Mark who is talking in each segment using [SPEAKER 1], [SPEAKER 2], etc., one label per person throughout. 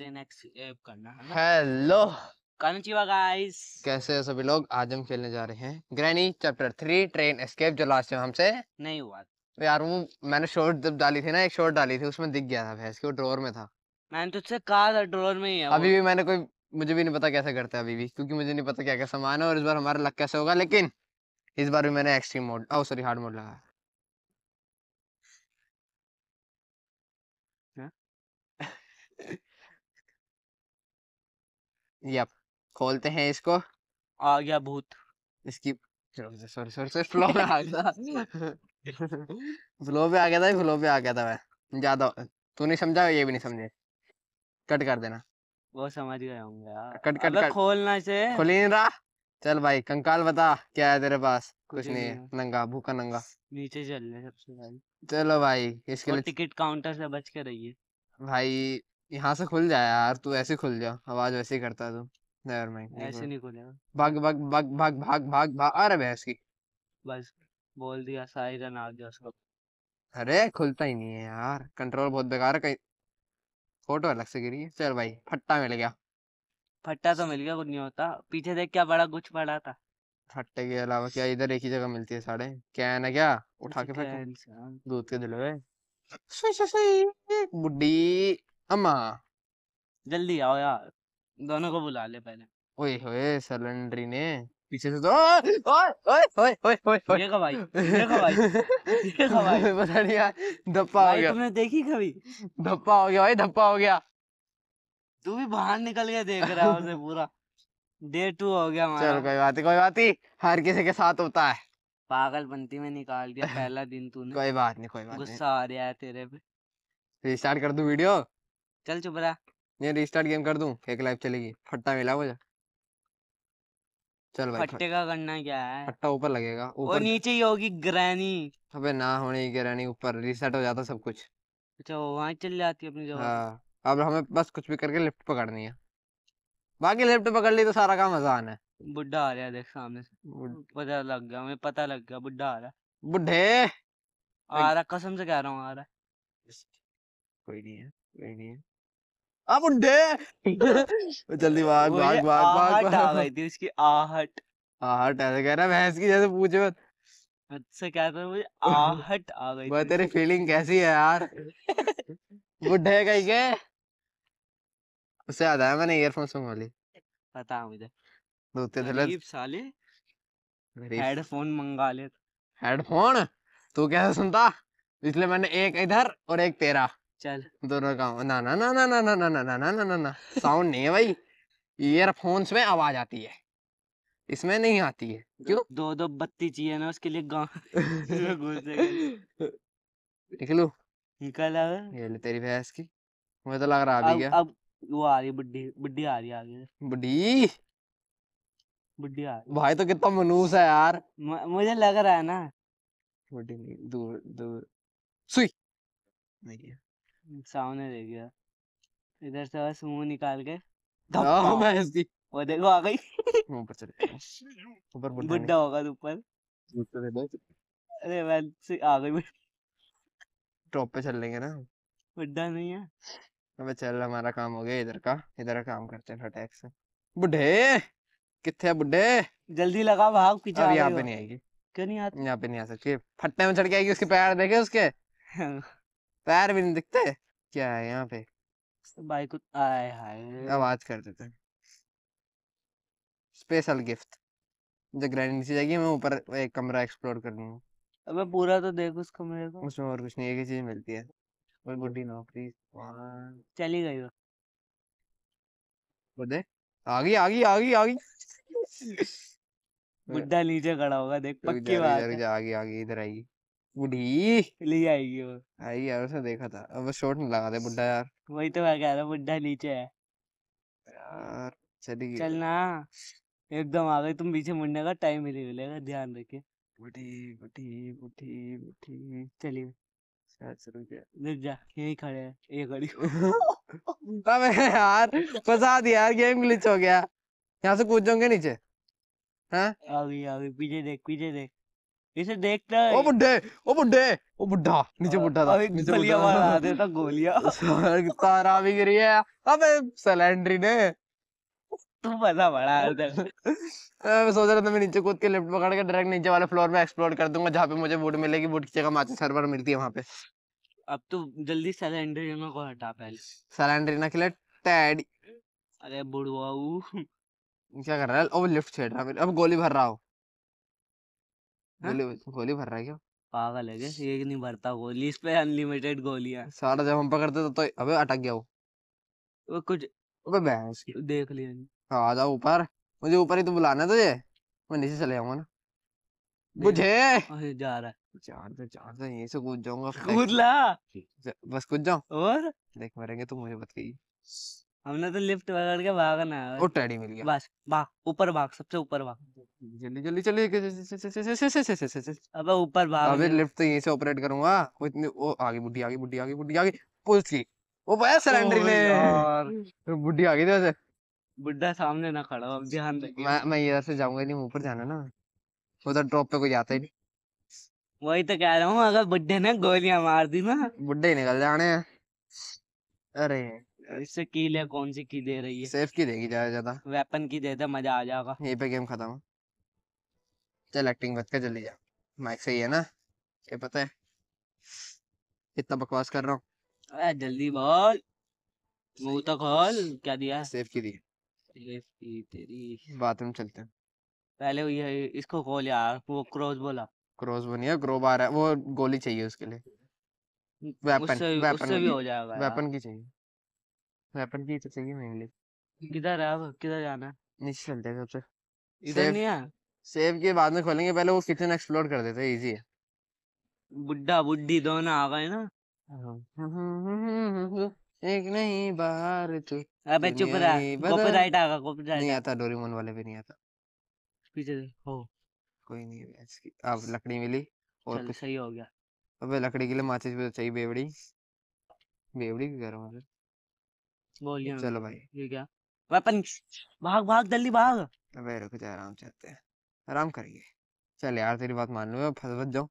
[SPEAKER 1] Eh,
[SPEAKER 2] hello
[SPEAKER 1] guys
[SPEAKER 2] कैसे हो सभी लोग आज हम खेलने जा रहे हैं Granny chapter three train escape जो लास्ट टाइम हमसे नहीं हुआ यार वो मैंने शॉर्ट जब डाली थी ना एक शॉर्ट डाली थी उसमें दिख गया था भैंस के वो ड्रॉर में था
[SPEAKER 1] मैंने तुझसे कहा था ड्रोर में ही है अभी भी
[SPEAKER 2] मैंने कोई मुझे भी नहीं पता कैसे करते अभी भी क्योंकि मुझे नहीं पता क्या क्या सामान है और इस बार हमारा लक कैसे होगा लेकिन इस बार भी मैंने extreme mode oh sorry hard mode लगाया यप खोलते हैं इसको आ गया भूत इसकी सॉरी सॉरी सॉरी फ्लो में आ गया फ्लो में आ गया था फ्लो में आ गया था मैं ज्यादा तू नहीं समझा ये भी नहीं समझे कट कर देना
[SPEAKER 1] वो समझ गया हूँ कट कट कट खोलना से खुल ही नहीं
[SPEAKER 2] रहा चल भाई कंकाल बता क्या है तेरे पास कुछ नहीं है नंगा भूखा नंगा
[SPEAKER 1] नीचे चल रहे सबसे पहले
[SPEAKER 2] चलो भाई इसके लिए
[SPEAKER 1] टिकट काउंटर से बच के रहिए
[SPEAKER 2] भाई यहाँ से खुल जाए यार तू ऐसे खुल जा आवाज वैसे ही करता तू नेवर माइंड ऐसे नहीं खुलेगा भाग भाग भाग भाग भाग भाग भाग आ अरे भैंस की
[SPEAKER 1] बस बोल दिया साइरन आ गया उसको
[SPEAKER 2] अरे खुलता ही नहीं है यार कंट्रोल बहुत बेकार है कहीं फोटो अलग से गिरी चल भाई फट्टा मिल गया
[SPEAKER 1] फट्टा तो मिल गया कुछ नहीं होता पीछे देख क्या बड़ा कुछ पड़ा
[SPEAKER 2] था फट्टे के अलावा क्या इधर एक ही जगह मिलती है साड़े कैन है क्या उठा के फेंक दूध के दिलवे बुड्ढी अम्मा
[SPEAKER 1] जल्दी आओ यार दोनों को बुला ले पहले
[SPEAKER 2] ओए होए सलेंडरी ने पीछे से तो ओए ओए ओए ओए ओए ये का भाई ये का भाई ये का भाई पता नहीं यार धप्पा हो गया तुमने देखी कभी धप्पा हो गया भाई धप्पा हो गया
[SPEAKER 1] तू भी बाहर निकल के देख रहा है उसे पूरा डे टू हो गया हमारा चलो
[SPEAKER 2] कोई बात कोई बात हर किसी के साथ होता है
[SPEAKER 1] पागल पागलपंती में निकाल दिया पहला दिन तूने कोई
[SPEAKER 2] बात नहीं कोई बात नहीं गुस्सा
[SPEAKER 1] आ रहा है तेरे पे
[SPEAKER 2] रिस्टार्ट कर दूं वीडियो चल चुप रहा ये रिस्टार्ट गेम कर दूं एक लाइफ चलेगी फट्टा मिला मुझे चल भाई फट्टे
[SPEAKER 1] का करना क्या है
[SPEAKER 2] फट्टा ऊपर लगेगा ऊपर और नीचे ही होगी ग्रैनी अबे ना होने की ग्रैनी ऊपर रीसेट हो जाता सब कुछ
[SPEAKER 1] अच्छा वहां चल जाती अपनी जगह
[SPEAKER 2] हां अब हमें बस कुछ भी करके लिफ्ट पकड़नी है बाकी लिफ्ट पकड़ ली तो सारा काम आसान है
[SPEAKER 1] बुड्ढा आ रहा है देख सामने पता लग गया हमें पता लग गया बुड्ढा आ रहा
[SPEAKER 2] है बुड्ढे आ
[SPEAKER 1] रहा कसम से कह रहा हूं आ रहा है
[SPEAKER 2] कोई नहीं है कोई नहीं है आप उड्डे जल्दी भाग भाग भाग भाग भाग आ
[SPEAKER 1] थी उसकी आहट
[SPEAKER 2] आहट ऐसे कह रहा भैंस की जैसे पूछे
[SPEAKER 1] मत से कह रहा मुझे आहट आ
[SPEAKER 2] गई भाई तेरी फीलिंग कैसी है यार बुढ़े कहीं के उससे याद आया मैंने ईयरफोन सुन वाली
[SPEAKER 1] पता है मुझे
[SPEAKER 2] दोते थे गरीब
[SPEAKER 1] साले हेडफोन मंगा ले
[SPEAKER 2] हेडफोन तू कैसे सुनता इसलिए मैंने एक इधर और एक तेरा चल दोनों का ना ना ना ना ना ना ना ना ना ना ना ना ना साउंड नहीं है भाई ईयरफोन्स में आवाज आती है इसमें नहीं आती है
[SPEAKER 1] क्यों दो दो बत्ती चाहिए ना उसके लिए गाँव
[SPEAKER 2] निकलो निकल आ ये ले तेरी भैंस की मुझे तो लग रहा आ क्या
[SPEAKER 1] अब वो आ रही बुड्ढी बुड्ढी आ रही आगे बुड्ढी बुड्ढी आ रही
[SPEAKER 2] भाई तो कितना मनूस है यार
[SPEAKER 1] मुझे लग रहा है ना
[SPEAKER 2] बुड्ढी नहीं दूर दूर सुई नहीं
[SPEAKER 1] सामने रह गया इधर से बस मुंह निकाल के ओ, मैं इसकी वो देखो आ गई
[SPEAKER 2] ऊपर चले ऊपर बुड्ढा होगा ऊपर अरे मैं से आ गई टॉप पे चल लेंगे ना बुड्ढा नहीं है अबे चल हमारा काम हो गया इधर का इधर का काम करते हैं फटाक से बुढ़े किथे बुढ़े जल्दी लगा भाग पीछे अब यहाँ पे नहीं आएगी क्यों नहीं आती यहाँ पे नहीं आ सकती फटने में चढ़ के आएगी उसके पैर देखे उसके हाँ। पैर भी नहीं दिखते क्या है यहाँ पे
[SPEAKER 1] भाई कुछ आए हाय आवाज
[SPEAKER 2] कर देते हैं स्पेशल गिफ्ट जब ग्रैंड नीचे जाएगी मैं ऊपर एक कमरा एक्सप्लोर कर लूंगा
[SPEAKER 1] अबे पूरा तो देख उस कमरे
[SPEAKER 2] को उसमें और कुछ नहीं एक ही चीज मिलती है कोई हम्म। गुड्डी नौकरी चली गई वो बोले आ गई आ गई आ गई आ
[SPEAKER 1] गई
[SPEAKER 2] बुड्ढा नीचे खड़ा होगा देख पक्की बात है आ गई आ गई इधर आई बुढ़ी ले आएगी वो आई यार उसने देखा था अब शॉट नहीं लगा दे बुड्ढा यार
[SPEAKER 1] वही तो मैं कह रहा बुड्ढा नीचे है यार चली चल ना
[SPEAKER 2] एकदम आ गए तुम पीछे
[SPEAKER 1] मुड़ने का टाइम ही नहीं मिलेगा ध्यान रखिए बुढ़ी बुढ़ी बुढ़ी बुढ़ी चलिए रुक जा यही खड़े हैं ये खड़ी
[SPEAKER 2] अब यार फसा दिया यार गेम ग्लिच हो गया यहाँ से कूद जाओगे नीचे
[SPEAKER 1] हाँ आ गई आ गई पीछे देख पीछे देख इसे देखता है ओ बुड्ढे
[SPEAKER 2] ओ बुड्ढे ओ बुड्ढा नीचे बुड्ढा था नीचे बुड्ढा मार देता गोलियां तारा भी गिरी है अबे सिलेंडरी ने
[SPEAKER 1] तू मजा बड़ा है तेरे
[SPEAKER 2] मैं सोच रहा था मैं नीचे कूद के लिफ्ट पकड़ के डायरेक्ट नीचे वाले फ्लोर में एक्सप्लोर कर दूंगा जहाँ पे मुझे वुड मिलेगी वुड की जगह माचिस सर्वर मिलती है वहाँ पे
[SPEAKER 1] अब तो जल्दी सैलेंड्रीना को हटा पहले
[SPEAKER 2] सैलेंड्रीना के लिए टैड अरे बुड़वाऊ क्या कर रहा है ओ लिफ्ट छेड़ रहा है अब गोली भर रहा हूँ हाँ? गोली भर रहा है क्या
[SPEAKER 1] पागल है क्या एक नहीं भरता गोली इस पे अनलिमिटेड गोलियां
[SPEAKER 2] सारा जब हम पकड़ते तो, तो अबे अटक गया वो वो कुछ अबे बहस की देख लिया हां आ जाओ ऊपर मुझे ऊपर ही तो बुलाना है तुझे मैं नीचे चले जाऊंगा ना मुझे अरे जा रहा है चार से चार से यहीं से कूद जाऊंगा कूद ला बस कूद जाऊं और देख मरेंगे तो मुझे बच गई
[SPEAKER 1] हमने तो लिफ्ट पकड़ के भागना है और टैडी मिल गया बस भाग ऊपर भाग सबसे ऊपर भाग जल्दी जल्दी चलिए अबे ऊपर भाग अबे लिफ्ट
[SPEAKER 2] तो यहीं से ऑपरेट करूंगा वो इतनी वो आगे बुड्ढी आगे बुड्ढी आगे बुड्ढी आगे पहुंच की वो पाया सरेंडर ने यार तो बुड्ढी आ गई थी तो बुड्ढा सामने ना खड़ा अब ध्यान रखिए मैं मैं इधर से जाऊंगा नहीं ऊपर जाना ना उधर ड्रॉप पे कोई जाता ही नहीं वही तो कह रहा हूँ अगर बुड्ढे ने गोलियां मार दी ना बुड्ढे निकल जाने अरे इससे की ले कौन सी की दे रही है सेफ की देगी ज्यादा ज्यादा वेपन की दे दे मजा आ जाएगा यहीं पे गेम खत्म चल एक्टिंग बच के चली जा माइक सही है ना ये पता है इतना बकवास कर रहा
[SPEAKER 1] हूँ अरे जल्दी बोल वो तो खोल क्या दिया सेफ की दी सेफ की तेरी
[SPEAKER 2] बाथरूम चलते हैं
[SPEAKER 1] पहले ये इसको खोल यार वो क्रॉस बोला
[SPEAKER 2] क्रॉस बनी है ग्रोब आ रहा है वो गोली चाहिए उसके लिए वेपन उससे, वेपन उससे भी हो जाएगा वेपन की चाहिए वेपन की तो चाहिए मेनली
[SPEAKER 1] किधर है अब किधर जाना
[SPEAKER 2] नीचे चलते हैं सबसे इधर नहीं है सेव के बाद में खोलेंगे पहले वो किचन एक्सप्लोर कर देते हैं इजी है बुड्ढा बुड्ढी
[SPEAKER 1] दोनों आ गए ना
[SPEAKER 2] एक नहीं बाहर तू अबे चुप रहा कॉपीराइट आएगा कॉपीराइट नहीं आता डोरेमोन वाले पे नहीं आता पीछे हो कोई नहीं इसकी अब लकड़ी मिली और कुछ सही हो गया अबे लकड़ी के लिए माचिस भी तो चाहिए बेवड़ी बेवड़ी भी करो मैं मतलब। बोल चलो भाई ये क्या वेपन भाग भाग जल्दी भाग अबे रुक जा आराम चाहते हैं आराम करिए चल यार तेरी बात मान लो फंस फंस जाऊं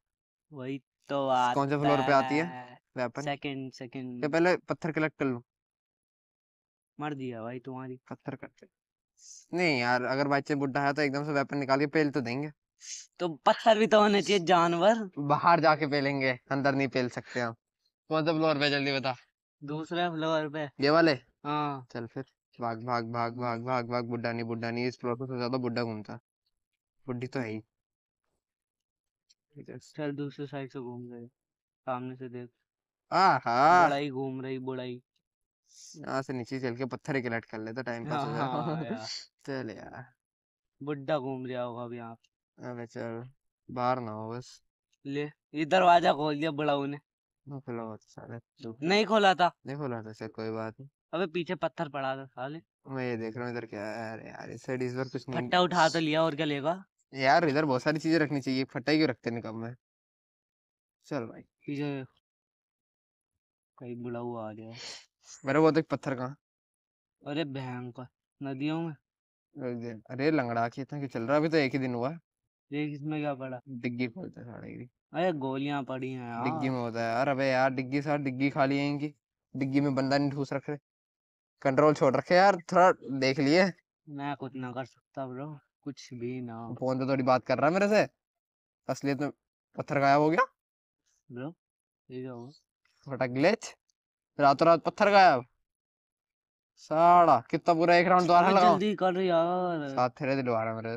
[SPEAKER 2] वही तो आता कौन से फ्लोर पे आती है
[SPEAKER 1] वेपन सेकंड सेकंड तो पहले
[SPEAKER 2] पत्थर कलेक्ट कर लूं
[SPEAKER 1] मर दिया भाई तुम्हारी पत्थर करते
[SPEAKER 2] नहीं यार अगर बच्चे बुड्ढा है तो एकदम से वेपन निकाल के पेल तो देंगे तो पत्थर भी तो होने चाहिए जानवर बाहर जाके पेलेंगे अंदर नहीं पेल सकते हम कौन से फ्लोर पे जल्दी बता दूसरे फ्लोर पे ये वाले हाँ चल फिर भाग भाग भाग भाग भाग भाग बुड्ढा नहीं बुड्ढा नहीं इस फ्लोर पे सबसे ज्यादा बुड्ढा घूमता बुड्ढी तो है ही
[SPEAKER 1] चल दूसरे साइड से घूम रहे सामने से देख
[SPEAKER 2] आहा बुढ़ाई
[SPEAKER 1] घूम रही बुढ़ाई
[SPEAKER 2] यहाँ से नीचे चल के पत्थर के लट कर लेता तो टाइम पास हो जाएगा हाँ, चल यार बुड्ढा घूम रहा होगा अभी यहाँ अबे चल बाहर ना हो बस
[SPEAKER 1] ले ये दरवाजा खोल दिया बुढ़ाऊ ने हाँ,
[SPEAKER 2] खोला हुआ तो सारे नहीं खोला था नहीं खोला था सर कोई बात नहीं
[SPEAKER 1] अबे पीछे पत्थर पड़ा था साले
[SPEAKER 2] मैं ये देख रहा हूँ इधर क्या है अरे यार इस साइड इस बार कुछ नहीं फट्टा
[SPEAKER 1] उठा तो लिया और क्या लेगा
[SPEAKER 2] यार इधर बहुत सारी चीजें रखनी चाहिए फट्टा क्यों रखते नहीं कम में चल भाई
[SPEAKER 1] पीछे कहीं बुला हुआ आ गया
[SPEAKER 2] मेरे वो तो एक पत्थर कहाँ
[SPEAKER 1] अरे बहन का नदियों में
[SPEAKER 2] अरे लंगड़ा के इतना क्यों चल रहा अभी तो एक ही दिन हुआ देख इसमें क्या पड़ा डिग्गी खोलते साढ़े की
[SPEAKER 1] अरे गोलियां पड़ी हैं डिग्गी में
[SPEAKER 2] होता है यार अबे यार डिग्गी साथ डिग्गी खाली है इनकी डिग्गी में बंदा नहीं ठूस रख रहे कंट्रोल छोड़ रखे यार थोड़ा देख लिए
[SPEAKER 1] मैं कुछ ना कर सकता ब्रो
[SPEAKER 2] कुछ भी ना फोन तो थोड़ी बात कर रहा है मेरे से असलियत तो में पत्थर गायब हो गया ब्रो ये क्या हुआ छोटा ग्लिच रातों रात पत्थर गायब साड़ा कितना पूरा एक राउंड दोबारा लगाओ जल्दी
[SPEAKER 1] कर यार साथ तेरे दिलवा रहा मेरे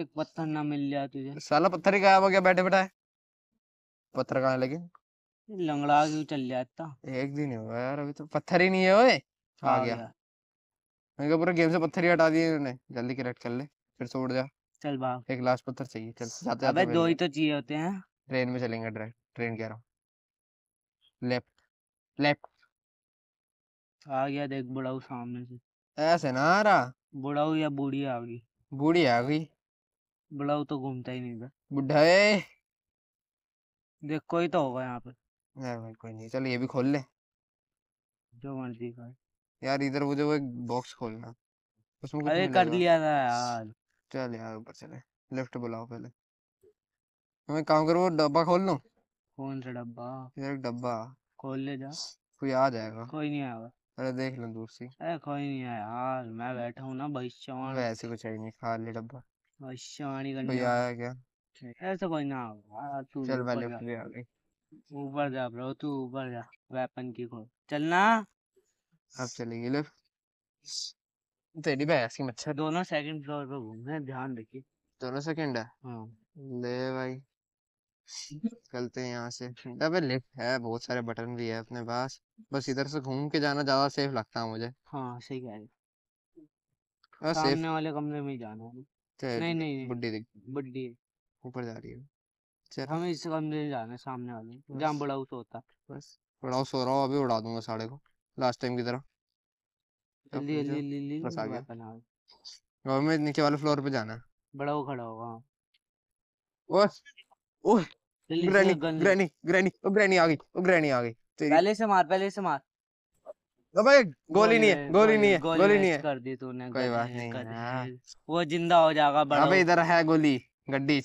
[SPEAKER 1] एक पत्थर ना मिल जाए तुझे साला पत्थर ही गायब हो गया बैठे बैठे
[SPEAKER 2] पत्थर कहाँ लगे
[SPEAKER 1] लंगड़ा क्यों चल जाता
[SPEAKER 2] एक दिन हुआ यार अभी तो पत्थर ही नहीं है ओए आ हाँ गया
[SPEAKER 1] मैंने
[SPEAKER 2] कहा पूरा गेम से पत्थर ही हटा दिए इन्होंने जल्दी करेक्ट कर ले फिर से जा चल भाग एक लास्ट पत्थर चाहिए चल जाते अबे दो ही
[SPEAKER 1] तो चाहिए होते हैं
[SPEAKER 2] ट्रेन में चलेंगे डायरेक्ट ट्रेन कह रहा हूं लेफ्ट लेफ्ट
[SPEAKER 1] आ गया देख बुढ़ाऊ सामने से
[SPEAKER 2] ऐसे ना आ रहा
[SPEAKER 1] बुढ़ाऊ या बूढ़ी आ गई बूढ़ी आ गई बुढ़ाऊ तो घूमता ही नहीं था बुढ़ा देख कोई
[SPEAKER 2] तो होगा यहाँ पे यार भाई कोई नहीं चल ये भी खोल ले
[SPEAKER 1] जो मर्जी कर
[SPEAKER 2] यार इधर वो जो एक बॉक्स खोलना उसमें कुछ अरे कर लिया था यार चल यार ऊपर चले लिफ्ट बुलाओ पहले मैं काम करो वो डब्बा खोल लो कौन सा डब्बा यार डब्बा खोल ले जा कोई आ जाएगा कोई नहीं आएगा अरे देख लो दूर से
[SPEAKER 1] अरे कोई नहीं आया यार मैं बैठा हूँ ना भविष्यवाणी
[SPEAKER 2] वैसे कुछ है नहीं खा ले डब्बा
[SPEAKER 1] भविष्यवाणी करने कोई आया क्या ऐसा कोई ना होगा चल पहले लेफ्ट आ गई ऊपर जा ब्रो तू ऊपर जा वेपन की खोल चलना अब
[SPEAKER 2] चलेंगे लेफ्ट तेरी भैंस की मच्छर दोनों सेकंड फ्लोर पे घूम रहे ध्यान रखिए दोनों सेकंड है हाँ ले भाई चलते हैं यहाँ से अबे लिफ्ट है बहुत सारे बटन भी है अपने पास बस इधर से घूम के जाना ज्यादा सेफ लगता है मुझे हाँ सही कह रहे सामने
[SPEAKER 1] वाले कमरे में जाना है नहीं नहीं बुड्ढी दिख बुड्ढी ऊपर जा रही है चल हमें इस कमरे जाना है सामने वाले जहाँ बड़ा होता बस
[SPEAKER 2] बड़ा हो रहा अभी उड़ा दूंगा साढ़े को लास्ट टाइम की तरह जल्दी जल्दी जल्दी बस आ
[SPEAKER 1] गया
[SPEAKER 2] नीचे वाले फ्लोर पे जाना है
[SPEAKER 1] बड़ा वो खड़ा होगा
[SPEAKER 2] Granny Granny Granny oh Granny आ गई ओ ग्रैनी आ गई पहले से मार पहले से मार गोली नहीं है गोली नहीं है गोली नहीं है कर
[SPEAKER 1] दी तूने कोई बात नहीं वो जिंदा हो जाएगा बड़ा अबे इधर
[SPEAKER 2] है गोली गड्डी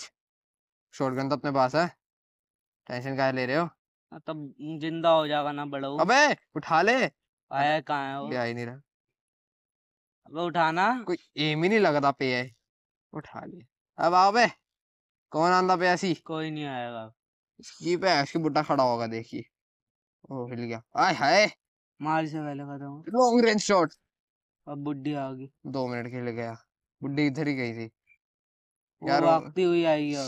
[SPEAKER 2] शॉटगन तो अपने पास है टेंशन क्या ले रहे हो
[SPEAKER 1] हाँ, तब जिंदा हो जाएगा ना बड़ा अबे उठा ले आया कहा है वो ले
[SPEAKER 2] आ ही नहीं रहा अबे उठाना कोई एम ही नहीं लगता पे है उठा ले अब आओ बे कौन आंदा पे ऐसी कोई नहीं आएगा इसकी पे इसकी बुड्ढा खड़ा होगा देखिए ओ हिल गया आय हाय मार से पहले खत्म लॉन्ग रेंज शॉट अब बुड्ढी आ गई दो मिनट के लिए गया बुड्ढी इधर ही गई थी यार भागती
[SPEAKER 1] हुई आई है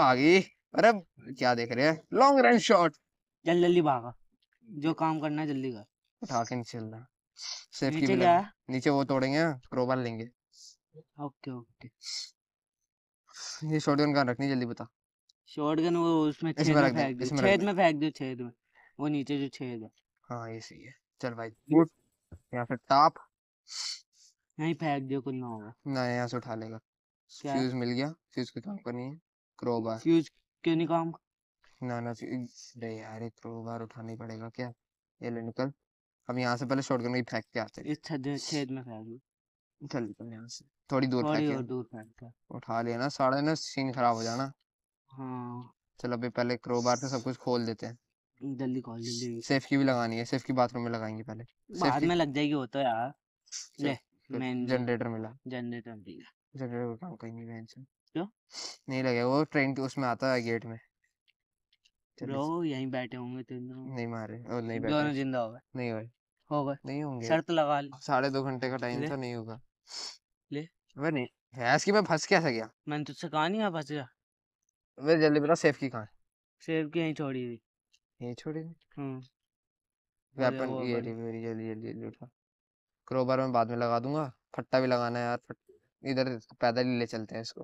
[SPEAKER 2] आ गई अरे क्या देख रहे हैं
[SPEAKER 1] लॉन्ग रन शॉट जल्दी जल्दी भागा जो काम करना है जल्दी कर
[SPEAKER 2] उठा के नीचे चल रहा सेफ नीचे क्या नीचे वो तोड़ेंगे क्रोबार लेंगे
[SPEAKER 1] ओके ओके
[SPEAKER 2] ये शॉटगन कहाँ रखनी जल्दी बता
[SPEAKER 1] शॉटगन वो उसमें छेद में फेंक दो छेद में फेंक दो छेद में वो नीचे जो छेद है हाँ ये सही है चल भाई
[SPEAKER 2] गुड यहाँ से टॉप नहीं फेंक दो कुछ ना होगा ना यहाँ से उठा लेगा फ्यूज मिल गया फ्यूज के काम करनी है क्रोबार फ्यूज क्यों नहीं काम ना ना अरे यार ये क्रोबार उठाना ही पड़ेगा क्या ये ले निकल हम यहाँ से पहले शॉटगन की फेंक के आते हैं इस छेद छेद में फेंक दो चल निकल यहाँ से थोड़ी दूर फेंक और दूर फेंक के उठा लेना ना ना सीन खराब हो जाना हाँ चलो अभी पहले क्रोबार से सब कुछ खोल देते
[SPEAKER 1] हैं जल्दी खोल जल्दी सेफ
[SPEAKER 2] की भी लगानी है सेफ की बाथरूम में लगाएंगे पहले बाद में
[SPEAKER 1] लग जाएगी वो तो यार ले मेन जनरेटर मिला जनरेटर मिला
[SPEAKER 2] जनरेटर काम कहीं नहीं बहन से क्या नहीं लगेगा वो ट्रेन के उसमें आता है गेट में ब्रो यहीं बैठे होंगे तीनों नहीं मारे और नहीं बैठे दोनों जिंदा हो गए नहीं भाई हो गए नहीं होंगे शर्त लगा ले साढ़े दो घंटे का टाइम तो नहीं होगा ले अबे नहीं है इसकी मैं फंस कैसे गया मैंने तुझसे कहा नहीं फंस गया अबे जल्दी बता सेफ की कहाँ है सेफ की यहीं छोड़ी थी यहीं छोड़ी थी हम्म वेपन की ये मेरी जल्दी जल्दी जल्दी उठा क्रोबर में बाद में लगा दूंगा फट्टा भी लगाना है यार फट्टा इधर पैदल ही ले चलते हैं इसको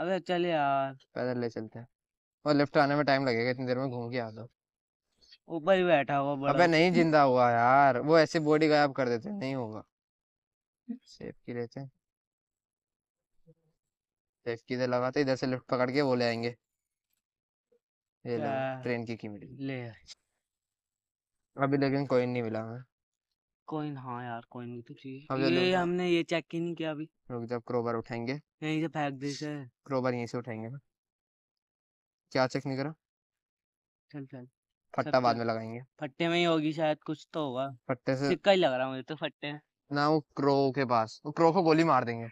[SPEAKER 1] अबे चल यार
[SPEAKER 2] पैदल ले चलते हैं और लिफ्ट आने में टाइम लगेगा इतनी देर में घूम के आ दो
[SPEAKER 1] ऊपर ही बैठा हुआ बड़ा अबे नहीं जिंदा
[SPEAKER 2] हुआ यार वो ऐसे बॉडी गायब कर देते नहीं होगा सेफ की लेते हैं सेफ की इधर लगाते इधर से लिफ्ट पकड़ के वो ले आएंगे ये लो ट्रेन की की मिली ले अभी लेकिन कोई नहीं मिला हमें
[SPEAKER 1] कॉइन हाँ यार कॉइन भी तो चाहिए ये
[SPEAKER 2] हमने ये चेक ही नहीं किया अभी रुक जब क्रोबर उठाएंगे यहीं से फेंक दे से क्रोबर यहीं से उठाएंगे ना क्या चेक नहीं करा चल चल फट्टा बाद में लगाएंगे
[SPEAKER 1] फट्टे में ही होगी शायद कुछ तो होगा
[SPEAKER 2] फट्टे से सिक्का
[SPEAKER 1] ही लग रहा मुझे तो फट्टे
[SPEAKER 2] ना वो क्रो के पास वो क्रो को गोली मार देंगे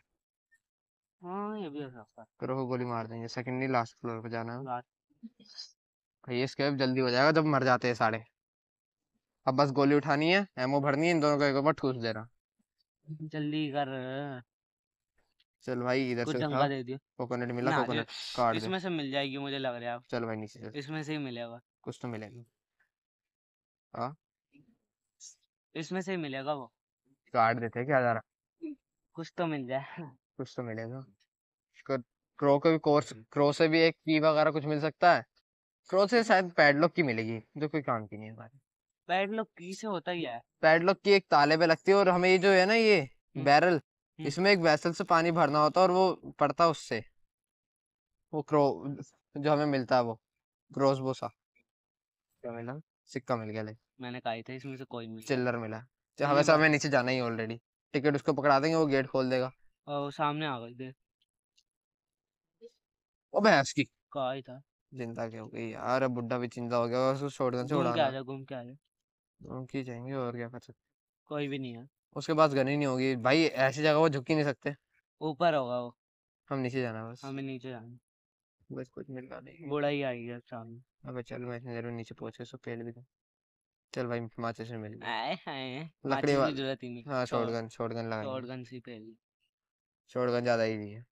[SPEAKER 1] हाँ ये भी हो सकता
[SPEAKER 2] है क्रो को गोली मार देंगे सेकंड नहीं लास्ट फ्लोर पे जाना है भाई ये स्केप जल्दी हो जाएगा जब मर जाते हैं सारे अब बस गोली उठानी है एमओ भरनी है इन दोनों को एक बार ठूस दे रहा जल्दी कर चल भाई इधर से उठा दे दियो कोकोनट मिला कोकोनट काट इसमें
[SPEAKER 1] से मिल जाएगी मुझे लग रहा है
[SPEAKER 2] चल भाई नीचे चल
[SPEAKER 1] इसमें से ही मिलेगा
[SPEAKER 2] कुछ तो मिलेगा हां
[SPEAKER 1] इसमें से ही मिलेगा वो
[SPEAKER 2] काट देते क्या जा रहा
[SPEAKER 1] कुछ तो मिल जाए
[SPEAKER 2] कुछ तो मिलेगा क्रो का भी कोर्स क्रो से भी एक की वगैरह कुछ मिल सकता है क्रो से हम्म। शायद पैडलॉक की मिलेगी जो कोई काम की नहीं है
[SPEAKER 1] पैडलॉक की से होता ही है
[SPEAKER 2] पैडलॉक की एक ताले पे लगती है और हमें ये जो है ना ये हम्म। बैरल हम्म। इसमें एक वैसल से पानी भरना होता है और वो पड़ता उससे वो क्रो जो हमें मिलता है वो ग्रोस बोसा क्या मिला सिक्का मिल गया ले
[SPEAKER 1] मैंने कहा था इसमें से कोई मिला चिल्लर मिला जो हमें हमें
[SPEAKER 2] नीचे जाना ही ऑलरेडी टिकट उसको पकड़ा देंगे वो गेट खोल देगा
[SPEAKER 1] और वो सामने आ गई
[SPEAKER 2] ओ भैंस की कहा था जिंदा क्या हो गई यार बुड्ढा भी चिंता हो गया उसको शॉटगन से उड़ाना घूम के आ जा घूम के आ जा उनकी जाएंगे और क्या कर सकते कोई भी नहीं है उसके पास गन ही नहीं होगी भाई ऐसी जगह वो झुक ही नहीं सकते ऊपर होगा वो हम नीचे जाना बस हमें नीचे जाना बस कुछ मिल रहा नहीं बूढ़ा ही आई है सामने अबे चल मैं इतनी देर में नीचे पहुंचे सो पेड़ भी था चल भाई माचे से मिल
[SPEAKER 1] आए हाय
[SPEAKER 2] लकड़ी वाली जरूरत ही नहीं हां शॉटगन शॉटगन लगा शॉटगन सी पहले शॉटगन ज्यादा ही है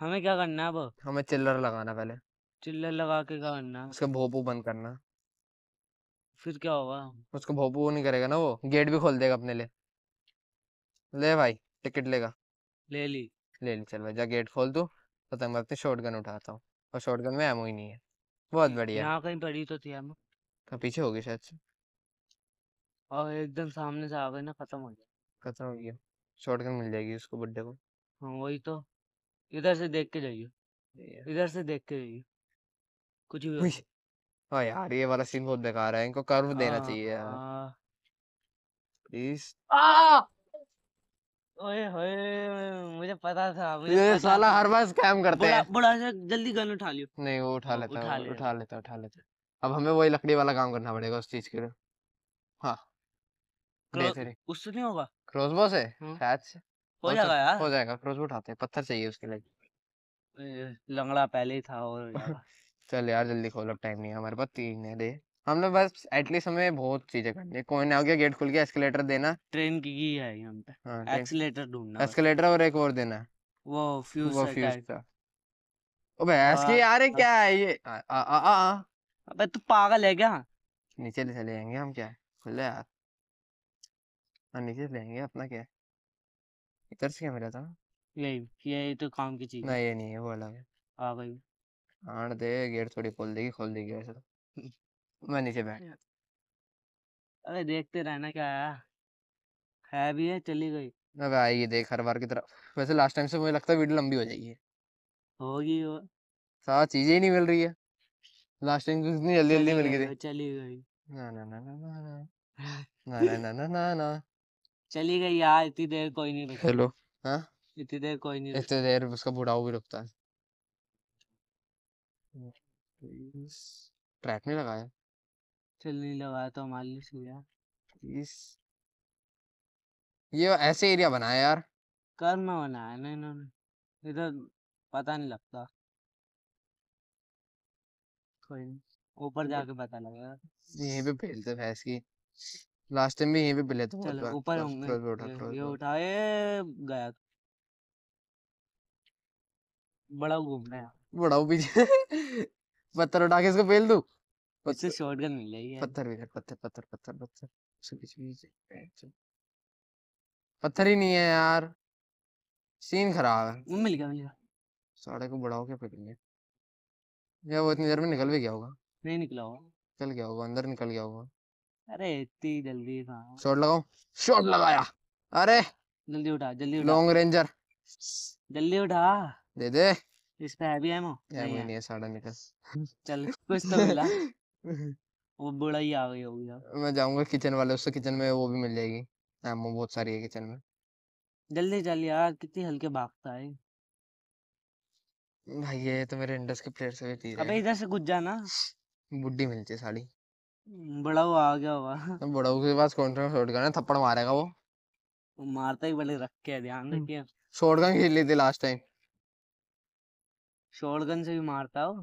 [SPEAKER 2] हमें क्या करना है अब हमें चिल्लर लगाना पहले
[SPEAKER 1] चिल्ला लगा के करना
[SPEAKER 2] उसका भोपू बंद करना फिर क्या होगा उसको भोपू नहीं करेगा ना वो गेट भी खोल देगा अपने लिए ले भाई टिकट लेगा ले ली ले ली चल भाई जा गेट खोल तू पतंग मैं शॉर्ट गन उठाता हूँ और शॉर्ट गन में एमओ ही नहीं है बहुत बढ़िया यहाँ
[SPEAKER 1] कहीं पड़ी तो थी एमओ
[SPEAKER 2] तो पीछे होगी शायद से
[SPEAKER 1] और एकदम सामने से आ गई ना खत्म हो
[SPEAKER 2] गया खत्म हो गया शॉर्ट गन मिल जाएगी उसको बुड्ढे को
[SPEAKER 1] हाँ वही तो इधर से देख के जाइए इधर से देख
[SPEAKER 2] के जाइए कुछ भी हाँ यार ये वाला सीन बहुत बेकार है इनको कर्व देना हाँ, चाहिए यार प्लीज
[SPEAKER 1] हाँ। ओए होए मुझे पता था मुझे ये साला हर
[SPEAKER 2] बार स्कैम करते हैं
[SPEAKER 1] बड़ा सा जल्दी गन उठा लियो
[SPEAKER 2] नहीं वो उठा हाँ, लेता है उठा वो उठा लेता उठा लेता अब हमें वही लकड़ी वाला काम करना पड़ेगा उस चीज के लिए हाँ ले क्रो- उससे तो नहीं होगा crossbow से हाँ। हम्म। शायद से हो जाएगा यार हो जाएगा क्रॉसबो उठाते हैं पत्थर चाहिए उसके
[SPEAKER 1] लिए
[SPEAKER 2] लंगड़ा पहले ही था और चल यार जल्दी खोलो टाइम नहीं है हमारे पास तीन है दे हमने बस एटलीस्ट हमें बहुत चीजें करनी है कोई ना हो गया गेट खुल गया एस्केलेटर देना
[SPEAKER 1] ट्रेन की ही है यहाँ पे हाँ, एक्सीलेटर ढूंढना एस्केलेटर
[SPEAKER 2] और एक और देना वो फ्यूज वो फ्यूज का अबे ऐसे यार क्या है ये आ आ आ अबे तू पागल है क्या नीचे ले चले जाएंगे हम क्या खुल ले यार हाँ नीचे ले जाएंगे अपना क्या इधर से क्या मिला था
[SPEAKER 1] नहीं ये तो काम की चीज नहीं ये
[SPEAKER 2] नहीं है वो अलग है आ हाँ गई आन दे गेट थोड़ी खोल देगी खोल देगी ऐसे तो मैं नीचे बैठ
[SPEAKER 1] अरे देखते रहना क्या आया है भी है चली गई
[SPEAKER 2] अबे आएगी देख हर बार की तरफ वैसे लास्ट टाइम से मुझे लगता है वीडियो लंबी हो जाएगी होगी हो सारा चीजें ही नहीं मिल रही है लास्ट टाइम इतनी जल्दी जल्दी मिल गई थी
[SPEAKER 1] चली गई ना ना ना ना ना
[SPEAKER 2] ना ना ना ना ना ना
[SPEAKER 1] चली गई यार इतनी देर कोई नहीं रुकता हेलो हाँ इतनी देर कोई नहीं इतनी
[SPEAKER 2] देर उसका बुढ़ाऊ भी रुकता है ट्रैक नहीं लगाया
[SPEAKER 1] चल नहीं लगाया तो हमारे लिए सही है प्लीज ये ऐसे एरिया बनाया यार कर में बनाया ना इन्होंने इधर पता नहीं लगता कोई ऊपर जाके पता लगा
[SPEAKER 2] यहीं पे फैलते भैंस की लास्ट टाइम भी यहीं पे बिले थे चलो ऊपर होंगे ये उठाए गया
[SPEAKER 1] बड़ा घूमना है
[SPEAKER 2] बढ़ाओ पीछे पत्थर उठा के इसको फेल दू पत्थर शॉर्ट गन मिल जाएगी पत्थर भी पत्थर पत्थर पत्थर पत्थर उसके पीछे पीछे पत्थर ही नहीं है यार सीन खराब है वो मिल गया मिल गया साढ़े को बढ़ाओ के फेंकेंगे या वो इतनी देर में निकल भी गया होगा नहीं निकला होगा निकल गया होगा अंदर निकल गया होगा
[SPEAKER 1] अरे इतनी जल्दी शॉट लगाओ शॉट लगाया अरे जल्दी उठा जल्दी उठा लॉन्ग रेंजर जल्दी उठा दे दे इसमें है भी एमओ नहीं
[SPEAKER 2] है, साड़ा साढ़ा निकल
[SPEAKER 1] चल कुछ तो मिला वो बड़ा ही आ गई होगी
[SPEAKER 2] मैं जाऊंगा किचन वाले उससे किचन में वो भी मिल जाएगी एमो हाँ, बहुत सारी है किचन में जल्दी
[SPEAKER 1] चल यार कितनी हल्के भागता है
[SPEAKER 2] भाई ये तो मेरे इंडस के
[SPEAKER 1] प्लेयर से भी चीज अबे इधर से कुछ जाना
[SPEAKER 2] बुड्ढी मिलती है साड़ी
[SPEAKER 1] बड़ा वो आ गया हुआ
[SPEAKER 2] तो बड़ा के पास कौन सा शॉटगन है थप्पड़ मारेगा वो
[SPEAKER 1] मारता ही बड़े रख के ध्यान
[SPEAKER 2] हम्म। रखिए शॉटगन खेल ली थी लास्ट टाइम शॉटगन से भी मारता हो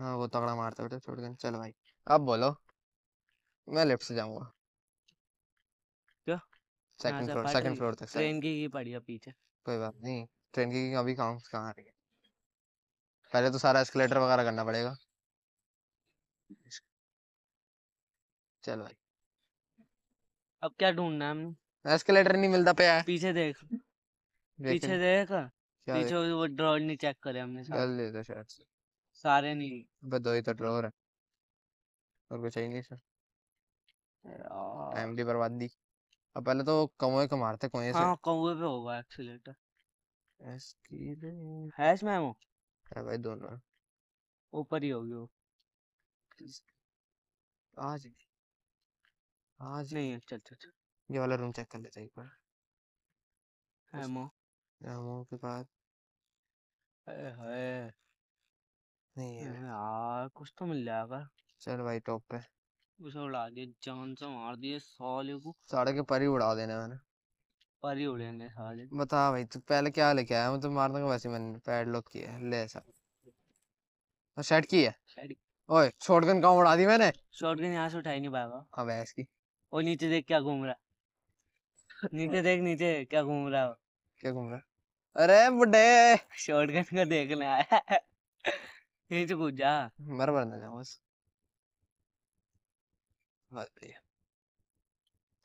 [SPEAKER 2] हाँ वो तगड़ा मारता है बेटा शॉटगन चल भाई अब बोलो मैं लेफ्ट से जाऊंगा क्या सेकंड फ्लोर सेकंड फ्लोर तक ट्रेन
[SPEAKER 1] की की पड़ी है पीछे
[SPEAKER 2] कोई बात नहीं ट्रेन की अभी कहाँ कहाँ आ रही है पहले तो सारा एस्केलेटर वगैरह करना पड़ेगा चल भाई
[SPEAKER 1] अब क्या ढूंढना है हमने
[SPEAKER 2] एस्केलेटर नहीं मिलता पे पीछे देख पीछे देख क्या पीछे
[SPEAKER 1] वो ड्रॉवर नहीं चेक करे हमने सारे ले दो तो शायद सारे नहीं
[SPEAKER 2] बस दो ही तो ड्रॉवर है और कुछ है नहीं सर एमडी बर्बाद दी अब पहले तो कौए को मारते कौए से हां
[SPEAKER 1] कौए पे होगा एक्सीलेटर
[SPEAKER 2] एस है इसमें है वो है भाई दोनों
[SPEAKER 1] ऊपर ही होगी वो आज आज नहीं चल चल चल
[SPEAKER 2] ये वाला रूम चेक कर लेते हैं एक बार हैमो जामुन के बाद
[SPEAKER 1] अरे हाय नहीं है यार कुछ तो मिल जाएगा
[SPEAKER 2] चल भाई टॉप पे
[SPEAKER 1] उसे उड़ा दिया जान से मार दिए साले को
[SPEAKER 2] साले के परी उड़ा देने मैंने
[SPEAKER 1] परी उड़ेंगे साले
[SPEAKER 2] बता भाई तू पहले क्या लेके आया मैं तो मारने का वैसे मैंने पैड लॉक किया है ले सा और तो सेट की है ओए शॉटगन कहां उड़ा दी मैंने
[SPEAKER 1] शॉटगन यहां से उठाई नहीं पाएगा अब हाँ, है इसकी ओ नीचे देख क्या घूम रहा नीचे देख नीचे क्या घूम रहा क्या घूम रहा अरे बुढ़े शॉटगन को देखने आया यहीं से कूद जा
[SPEAKER 2] मर मर ना जाओ बस बस भैया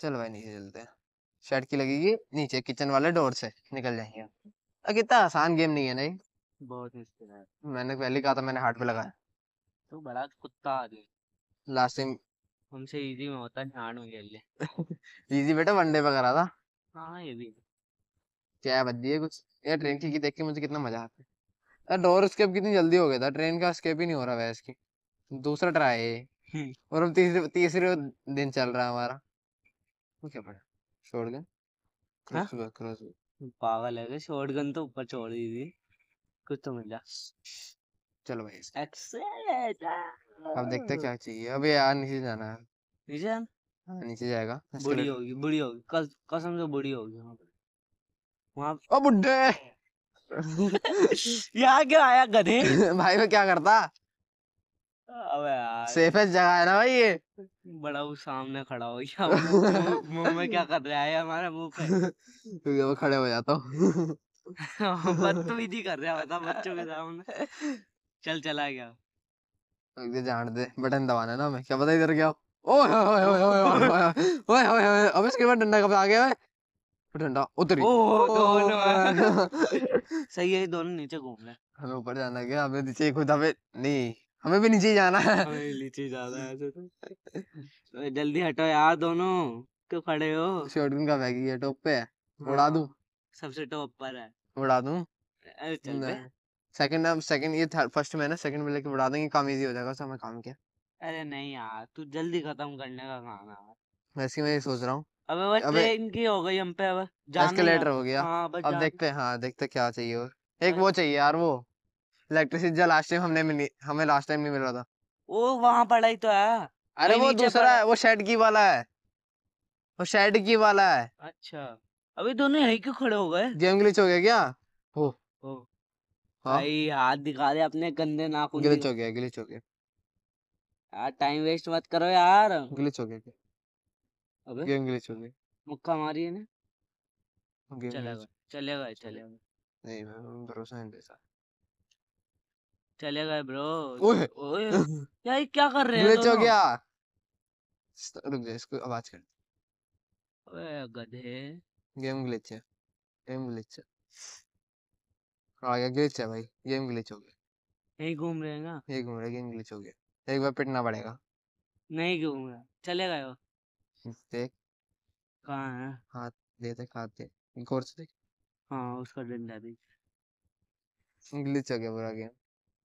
[SPEAKER 2] चल भाई नीचे चलते हैं शर्ट की लगेगी नीचे किचन वाले डोर से निकल जाएंगे अब इतना आसान गेम नहीं है नहीं
[SPEAKER 1] बहुत मुश्किल है
[SPEAKER 2] मैंने पहले कहा था मैंने हार्ट पे लगाया
[SPEAKER 1] तो बड़ा कुत्ता आ गया लास्ट टाइम हमसे इजी में होता ध्यान में खेल
[SPEAKER 2] ले इजी बेटा वनडे पे करा था हाँ ये भी क्या बच दिए कुछ यार ट्रेन की देख के मुझे कितना मजा आता है यार डोर स्केप कितनी जल्दी हो गया था ट्रेन का स्केप ही नहीं हो रहा वैस की दूसरा ट्राई और हम तीसरे तीसरे दिन चल रहा है हमारा वो क्या पड़ा छोड़ गए
[SPEAKER 1] पागल है गन तो ऊपर छोड़ दी थी कुछ तो मिल जा चलो भाई अब देखते क्या
[SPEAKER 2] चाहिए अब यार नीचे जाना है नीचे जाना हाँ, नीचे जाएगा बुढ़ी होगी
[SPEAKER 1] बुढ़ी होगी कसम से बुढ़ी होगी
[SPEAKER 2] बुड्ढे यहाँ क्या आया गधे भाई मैं क्या करता
[SPEAKER 1] अबे
[SPEAKER 2] जगह है ना भाई ये
[SPEAKER 1] बड़ा वो सामने खड़ा हो गया मुंह में क्या कर रहा है हमारे मुंह
[SPEAKER 2] पे मैं खड़े हो जाता हूँ बदतमीजी
[SPEAKER 1] कर रहा बता बच्चों के सामने चल चला गया
[SPEAKER 2] दे जान दे बटन दबाना ना मैं क्या पता इधर क्या ओए ओए ओए ओए ओए ओए ओए अबे इसके बाद डंडा कब आ गया डंडा उधर ही
[SPEAKER 1] सही है दोनों नीचे घूम ले
[SPEAKER 2] हमें ऊपर जाना क्या हमें नीचे खुद हमें नहीं हमें भी नीचे जाना है
[SPEAKER 1] नीचे जाना है तो।, तो जल्दी हटो यार
[SPEAKER 2] दोनों क्यों खड़े हो शॉटगन का बैग है टॉप पे है उड़ा हाँ, दूं
[SPEAKER 1] सबसे टॉप पर है उड़ा दूं चल बे
[SPEAKER 2] सेकंड हम सेकंड ये थर्ड फर्स्ट में ना सेकंड में लेके उड़ा देंगे काम इजी हो जाएगा सब काम क्या
[SPEAKER 1] अरे नहीं यार तू जल्दी खत्म करने का काम है यार
[SPEAKER 2] वैसे मैं ये सोच रहा हूँ
[SPEAKER 1] अबे बस अबे इनकी हो गई हम पे अब एस्केलेटर हो गया हाँ अब देखते
[SPEAKER 2] हैं हाँ देखते क्या चाहिए और एक वो चाहिए यार वो इलेक्ट्रिसिटी जो लास्ट टाइम हमने मिली हमें लास्ट टाइम नहीं मिल रहा था
[SPEAKER 1] वो वहाँ पड़ा ही तो है अरे वो दूसरा है
[SPEAKER 2] वो शेड की वाला है वो शेड की वाला है अच्छा अभी दोनों यही क्यों खड़े हो गए गेम ग्लिच हो गया क्या हो
[SPEAKER 1] हाँ। भाई हाथ दिखा दे अपने गंदे नाखून ग्लिच हो गया ग्लिच हो गया यार टाइम वेस्ट मत करो यार
[SPEAKER 2] ग्लिच हो गया क्या अबे गेम ग्लिच हो गई
[SPEAKER 1] मुक्का मारी है
[SPEAKER 2] ना गेम गए
[SPEAKER 1] चले गए नहीं
[SPEAKER 2] मैं भरोसा नहीं देता
[SPEAKER 1] चले गए ब्रो ओए ओए
[SPEAKER 2] यार क्या कर रहे हैं ग्लिच अच्छा हो गया तो, रुक जा इसको आवाज कर
[SPEAKER 1] ओए गधे
[SPEAKER 2] गेम ग्लिच अच्छा है गेम ग्लिच अच्छा है आ गया ग्लिच है भाई गेम ग्लिच हो गया यही घूम रहे हैं ना यही घूम रहे गेम ग्लिच हो गया एक बार पिटना पड़ेगा
[SPEAKER 1] नहीं घूम रहा चले गए देख कहाँ है हाथ दे हाथ दे से देख हाँ उसका डंडा
[SPEAKER 2] ग्लिच हो गया पूरा गेम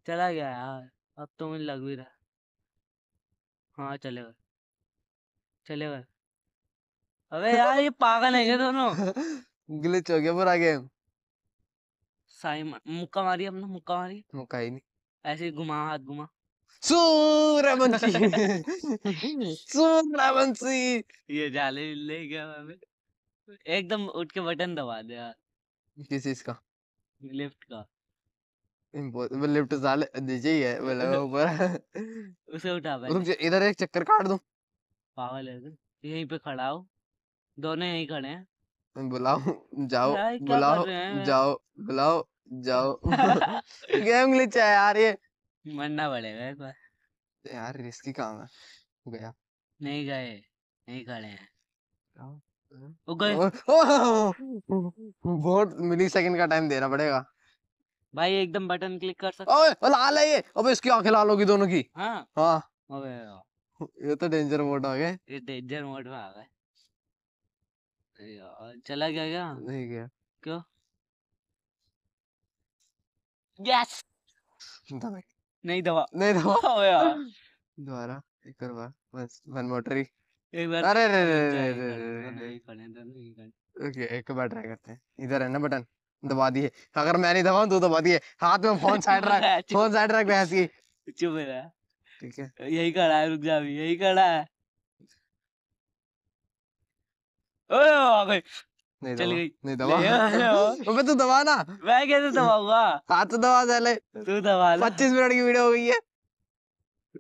[SPEAKER 1] चला गया यार अब तो मुझे लग भी रहा हाँ चलेगा चलेगा अबे यार ये पागल है क्या दोनों
[SPEAKER 2] ग्लिच हो गया पूरा गेम
[SPEAKER 1] मुक्का मारी अपना मुक्का मारी मुक्का ही नहीं ऐसे घुमा हाथ घुमा
[SPEAKER 2] सूर्यवंशी सूर्यवंशी
[SPEAKER 1] ये जाले ले गया मैं एकदम उठ के बटन दबा दे यार किस चीज का लिफ्ट का
[SPEAKER 2] वो लिफ्ट जाले नीचे ही है वो ऊपर
[SPEAKER 1] उसे उठा भाई रुक जा
[SPEAKER 2] इधर एक चक्कर काट दूं
[SPEAKER 1] पागल है तू यहीं पे खड़ा हो दोनों यहीं खड़े हैं
[SPEAKER 2] बुलाओ जाओ बुलाओ जाओ बुलाओ जाओ गेम ग्लिच है यार ये मरना
[SPEAKER 1] पड़ेगा एक बार
[SPEAKER 2] तो यार रिस्की काम है गया
[SPEAKER 1] नहीं गए नहीं खड़े हैं वो गए
[SPEAKER 2] बहुत मिली सेकंड का टाइम देना पड़ेगा
[SPEAKER 1] भाई एकदम बटन क्लिक कर सकते ओए
[SPEAKER 2] ओ लाल है ये अबे इसकी आंखें लाल होगी दोनों की हां हां अबे ये तो डेंजर मोड आ गए
[SPEAKER 1] ये डेंजर मोड में आ गए चला गया क्या नहीं गया क्यों यस
[SPEAKER 2] दबाई नहीं दवा नहीं दवा हो हाँ यार दोबारा एक और बार बस वन मोर ट्राई एक बार अरे अरे अरे अरे अरे ओके एक बार ट्राई करते हैं इधर है ना बटन दबा दिए अगर मैं नहीं दबाऊं तो दबा दिए हाथ में फोन साइड रख फोन साइड रख भैंस की
[SPEAKER 1] चुप रहा ठीक है यही खड़ा है रुक जा अभी यही खड़ा है
[SPEAKER 2] ओए आ गई नहीं चल गई नहीं दबा अबे हाँ, हाँ, हाँ। तू तो
[SPEAKER 1] दबा ना मैं कैसे दबाऊंगा हाथ तो दबा चले तू दबा पच्चीस मिनट की वीडियो हो गई है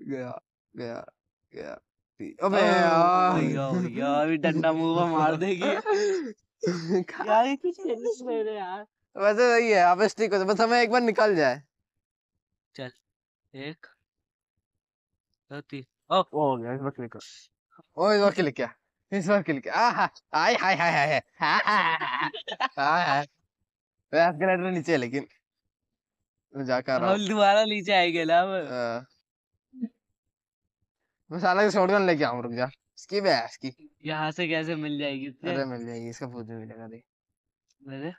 [SPEAKER 2] गया गया गया अबे
[SPEAKER 1] यार डंडा मुंह मार देगी
[SPEAKER 2] यार कुछ नहीं रहे यार वैसे सही है आप हो बस हमें एक बार निकल जाए
[SPEAKER 1] चल एक दो तीन ओ गया इस
[SPEAKER 2] ओ इस वक्त लिख गया इस बार किल किया हाय हाय हाय हाय हाय हाय एस्केलेटर नीचे है लेकिन जा कर रहा हम
[SPEAKER 1] दोबारा नीचे आएंगे ना हाँ।
[SPEAKER 2] मैं साला के शॉटगन लेके आऊं रुक जा
[SPEAKER 1] इसकी बे इसकी यहां से कैसे मिल जाएगी इससे अरे
[SPEAKER 2] मिल जाएगी इसका भी मिलेगा दे
[SPEAKER 1] मेरे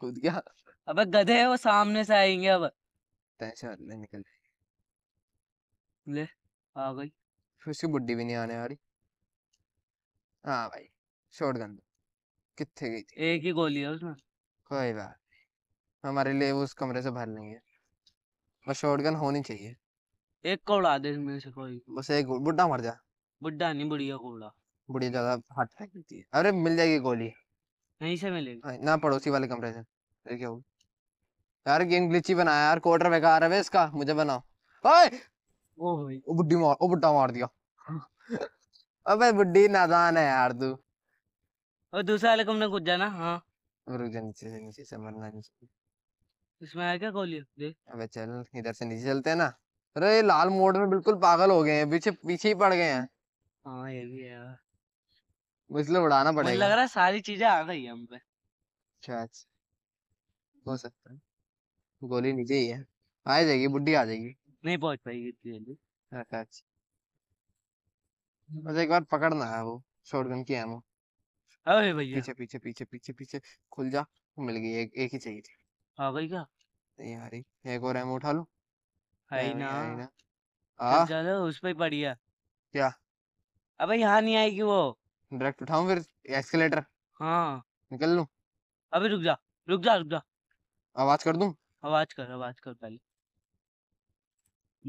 [SPEAKER 1] खुद क्या अबे गधे है वो सामने से आएंगे अब
[SPEAKER 2] टेंशन नहीं निकल ले आ गई फिर उसकी बुड्ढी भी नहीं आने आ रही हाँ भाई शॉटगन कितने गई थी एक ही गोली है उसमें कोई बात हमारे लिए वो उस कमरे से भर लेंगे बस बस गन होनी चाहिए एक को उड़ा दे इसमें से कोई बस एक बुढ़ा मर जा बुढ़ा नहीं बुढ़िया को उड़ा बुढ़िया ज्यादा हार्ट अटैक देती है अरे मिल जाएगी गोली नहीं से मिलेगी ना पड़ोसी वाले कमरे से फिर क्या होगा यार गेम ग्लिची बनाया यार क्वार्टर बेकार है इसका मुझे बनाओ ओए ओ भाई ओ बुड्ढी मार ओ बुड्ढा मार दिया हाँ। अबे बुड्ढी नादान है यार तू
[SPEAKER 1] और दूसरा वाले कम कूद जाना हां
[SPEAKER 2] रुक जा नीचे से नीचे से मरना नीचे
[SPEAKER 1] इसमें है क्या गोली देख
[SPEAKER 2] अबे चल इधर से नीचे चलते हैं ना अरे ये लाल मोड़ में बिल्कुल पागल हो गए हैं पीछे पीछे ही पड़ गए हैं हां ये भी है इसलिए उड़ाना पड़ेगा मुझे
[SPEAKER 1] लग रहा है सारी चीजें आ गई हम पे
[SPEAKER 2] अच्छा, अच्छा हो सकता है गोली नीचे ही है आ जाएगी बुड्ढी आ जाएगी नहीं पहुंच पाएगी इतनी जल्दी अच्छा, अच्छा। बस एक बार पकड़ना है वो शॉटगन की एमो अरे भैया पीछे पीछे पीछे पीछे पीछे खुल जा मिल गई एक एक ही चाहिए थी आ गई क्या नहीं आ रही एक और एमो उठा लो
[SPEAKER 1] है ना है ना आ चलो उस पे पड़ी है क्या अबे यहाँ नहीं आएगी वो डायरेक्ट उठाऊं फिर एस्केलेटर हाँ निकल लूं अबे रुक जा रुक जा रुक
[SPEAKER 2] जा आवाज कर दूं
[SPEAKER 1] आवाज कर आवाज कर पहले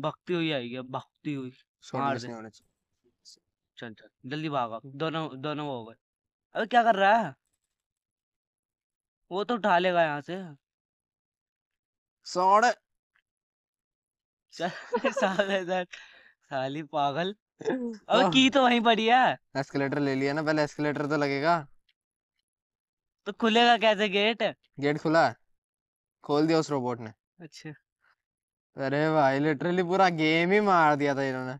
[SPEAKER 1] भक्ति हुई आएगी भक्ति हुई से मार दे चल चल जल्दी भागो हम्म। दोनों दोनों हो गए अबे क्या कर रहा है वो तो उठा लेगा यहाँ से सौड़ साले साली पागल अब
[SPEAKER 2] की तो वहीं पड़ी है एस्केलेटर ले लिया ना पहले एस्केलेटर तो लगेगा
[SPEAKER 1] तो खुलेगा कैसे गेट
[SPEAKER 2] गेट खुला है खोल दिया उस रोबोट ने अच्छा अरे भाई लिटरली पूरा गेम ही मार दिया था इन्होंने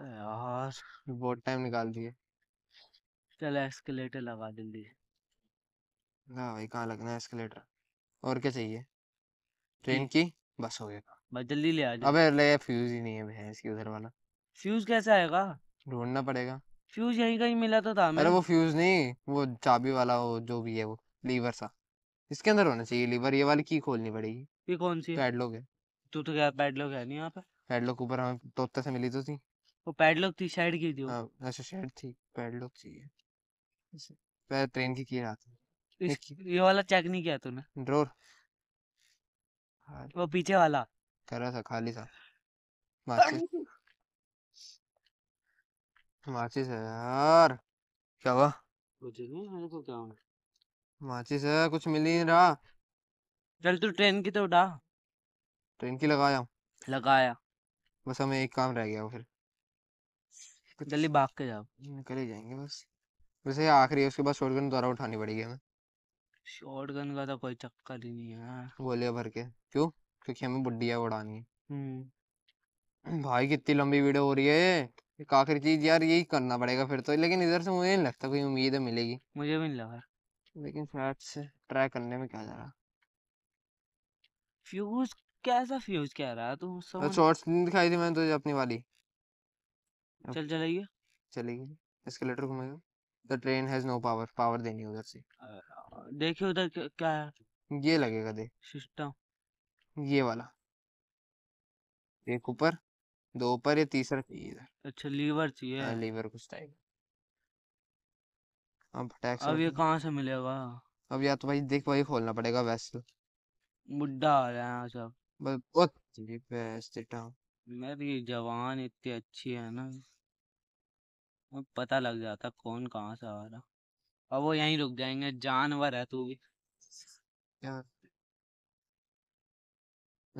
[SPEAKER 2] है यार बहुत टाइम निकाल दिए
[SPEAKER 1] चल एस्केलेटर लगा जल्दी
[SPEAKER 2] ना भाई कहाँ लगना है एस्केलेटर और क्या चाहिए ट्रेन की बस हो गया
[SPEAKER 1] बस जल्दी ले आ जा अबे
[SPEAKER 2] ले फ्यूज ही नहीं है भैंस की उधर वाला
[SPEAKER 1] फ्यूज कैसे आएगा
[SPEAKER 2] ढूंढना पड़ेगा
[SPEAKER 1] फ्यूज यहीं कहीं मिला तो था अरे वो
[SPEAKER 2] फ्यूज नहीं वो चाबी वाला वो जो भी है वो लीवर सा इसके अंदर होना चाहिए लीवर ये वाली की खोलनी पड़ेगी ये कौन सी पैडलॉक है तू
[SPEAKER 1] तो, तो क्या पैडलॉक है नहीं यहाँ पे
[SPEAKER 2] पैडलॉक ऊपर हमें तोते से मिली तो थी वो पैडलॉक थी साइड की थी हां अच्छा शेड थी पैडलॉक चाहिए अच्छा, पहले ट्रेन की की रहा
[SPEAKER 1] था ये वाला चेक नहीं किया
[SPEAKER 2] तूने ड्रोर हाँ। वो पीछे वाला कर रहा था खाली था माचिस माचिस है यार क्या हुआ
[SPEAKER 1] मुझे नहीं मेरे को क्या हुआ
[SPEAKER 2] माचिस है कुछ मिल ही नहीं रहा चल तू ट्रेन की तो उठा ट्रेन की लगाया लगाया बस हमें एक काम रह गया वो फिर जल्दी भाग के जाओ निकल हम्म, ही जाएंगे बस वैसे आखिरी है उसके बाद शॉटगन दोबारा उठानी पड़ेगी हमें
[SPEAKER 1] शॉटगन का तो कोई
[SPEAKER 2] चक्कर ही नहीं है गोलियां भर के क्यों क्योंकि हमें बुढ़िया उड़ानी है हम्म। हम्म, भाई कितनी लंबी वीडियो हो रही है एक आखिरी चीज यार यही करना पड़ेगा फिर तो लेकिन इधर से मुझे नहीं लगता कोई उम्मीद मिलेगी मुझे भी नहीं लगा लेकिन फ्लैट से ट्राई करने में क्या जा रहा
[SPEAKER 1] फ्यूज कैसा फ्यूज कह रहा है तू शॉर्ट्स
[SPEAKER 2] दिखाई थी मैंने तुझे अपनी वाली चल चलाइए चलेगी एस्केलेटर घुमाएगा the train has no power power देनी उधर से देखिए उधर क्या- है ये लगेगा देख सिस्टम ये वाला एक ऊपर दो ऊपर या तीसरा चाहिए इधर
[SPEAKER 1] अच्छा लीवर चाहिए हाँ,
[SPEAKER 2] लीवर कुछ टाइप अब टैक्स अब ये
[SPEAKER 1] कहाँ से मिलेगा
[SPEAKER 2] अब या तो भाई देख भाई खोलना पड़ेगा वैसे बुड्ढा आ रहा है सब बस ओ चलिए बेस्ट टाइम
[SPEAKER 1] मेरी जवान इतनी अच्छी है ना अब पता लग जाता
[SPEAKER 2] कौन कहाँ से आ रहा
[SPEAKER 1] अब वो यहीं रुक जाएंगे जानवर है तू भी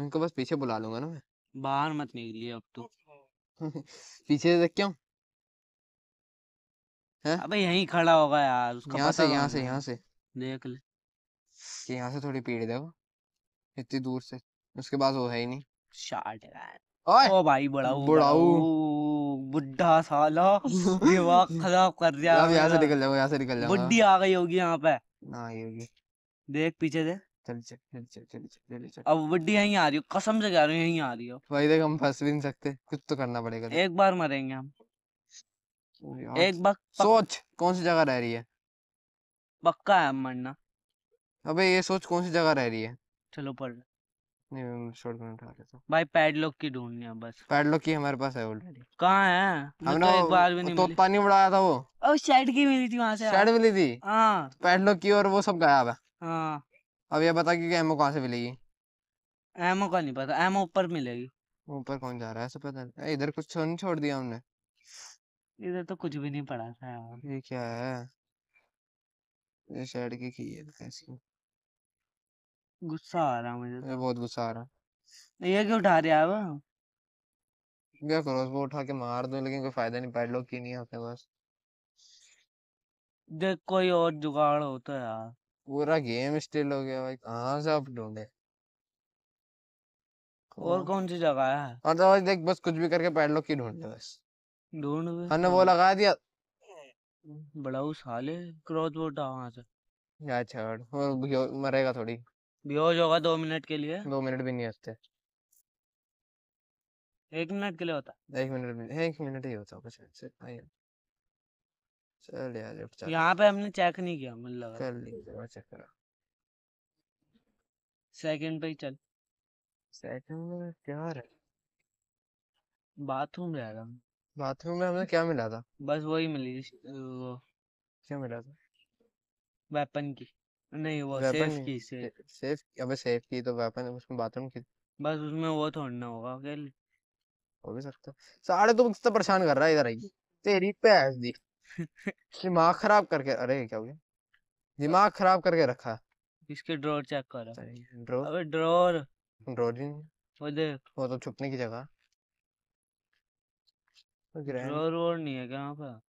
[SPEAKER 2] उनको बस पीछे बुला लूंगा ना मैं बाहर
[SPEAKER 1] मत निकलिए अब तू
[SPEAKER 2] तो। पीछे से क्यों है अबे यहीं खड़ा होगा यार उसका यहाँ से तो यहाँ से यहाँ से देख ले कि यहाँ से थोड़ी पीड़ दे वो इतनी दूर से उसके पास वो है ही नहीं शार्ट है ओए ओ भाई बुढ़ाऊ बुढ़ाऊ बुढ़ा साला दिमाग
[SPEAKER 1] खराब कर दिया अब यहाँ से निकल
[SPEAKER 2] जाओ यहाँ से निकल जाओ हाँ। बुढ़ी आ
[SPEAKER 1] गई होगी यहाँ पे ना हाँ, आई होगी देख पीछे से चल चल चल चल चल चल चल अब बुढ़ी यहीं आ रही हो कसम से कह रही हूँ यहीं आ रही हो
[SPEAKER 2] भाई देख हम फंस भी नहीं सकते कुछ तो करना पड़ेगा
[SPEAKER 1] एक बार मरेंगे हम एक बार
[SPEAKER 2] सोच कौन सी जगह रह रही है
[SPEAKER 1] पक्का है मरना
[SPEAKER 2] अबे ये सोच कौन सी जगह रह रही है चलो पढ़
[SPEAKER 1] नहीं उठा लेता हूं भाई पैडलॉक की बस
[SPEAKER 2] पैडलॉक की हमारे पास है ऑलरेडी कहां है हमने तो एक बार भी नहीं तो पानी उड़ाया था वो
[SPEAKER 1] ओ शेड की मिली थी वहां से शेड मिली थी हां
[SPEAKER 2] पैडलॉक की और वो सब गायब है हां अब ये बता कि कहां से मिलेगी
[SPEAKER 1] एमओ का नहीं पता एमओ ऊपर मिलेगी ऊपर कौन
[SPEAKER 2] जा रहा है पता इधर कुछ तो नहीं छोड़ दिया हमने
[SPEAKER 1] इधर तो कुछ भी नहीं पड़ा था ये क्या है ये शेड की की है ऐसी
[SPEAKER 2] गुस्सा आ रहा मुझे ये तो। बहुत गुस्सा आ रहा है तो ये क्यों उठा रहा हो आप? है क्या करो उसको उठा के मार दो लेकिन कोई फायदा नहीं पैडलॉक की नहीं आते बस
[SPEAKER 1] देख कोई और जुगाड़ होता तो है यार
[SPEAKER 2] पूरा गेम स्टिल हो गया भाई कहाँ से आप ढूंढे और
[SPEAKER 1] कौन सी जगह है
[SPEAKER 2] और मतलब तो देख बस कुछ भी करके पैडलॉक की ढूंढ ले बस ढूंढ ले हमने वो लगा दिया बड़ा उस साले क्रॉस बोट आ वहां से या छोड़ मरेगा थोड़ी
[SPEAKER 1] बेहोश होगा दो मिनट के लिए
[SPEAKER 2] दो मिनट भी नहीं होते एक मिनट के लिए होता एक मिनट एक मिनट ही होता कुछ चल यार लिफ्ट चल यहाँ
[SPEAKER 1] पे हमने चेक नहीं किया मुझे मतलब। लगा कर
[SPEAKER 2] लीजिए चेक करा
[SPEAKER 1] सेकंड पे ही चल सेकंड में क्या रहा बाथरूम रह रहा
[SPEAKER 2] बाथरूम में हमें क्या मिला था
[SPEAKER 1] बस वही मिली वो क्या मिला था वेपन की नहीं वो सेफ की से
[SPEAKER 2] सेफ अबे सेफ की तो वेपन है उसमें बाथरूम की
[SPEAKER 1] बस उसमें वो होगा
[SPEAKER 2] हो भी सकता तो परेशान कर रहा है इधर आई तेरी दी दिमाग खराब करके अरे क्या हो गया दिमाग खराब करके रखा
[SPEAKER 1] इसके ड्रॉर चेक कर
[SPEAKER 2] ड्रॉर अबे ड्रॉर ड्रॉर ही वो देख वो तो छुपने की जगह
[SPEAKER 1] ड्रॉर नहीं है क्या वहां पर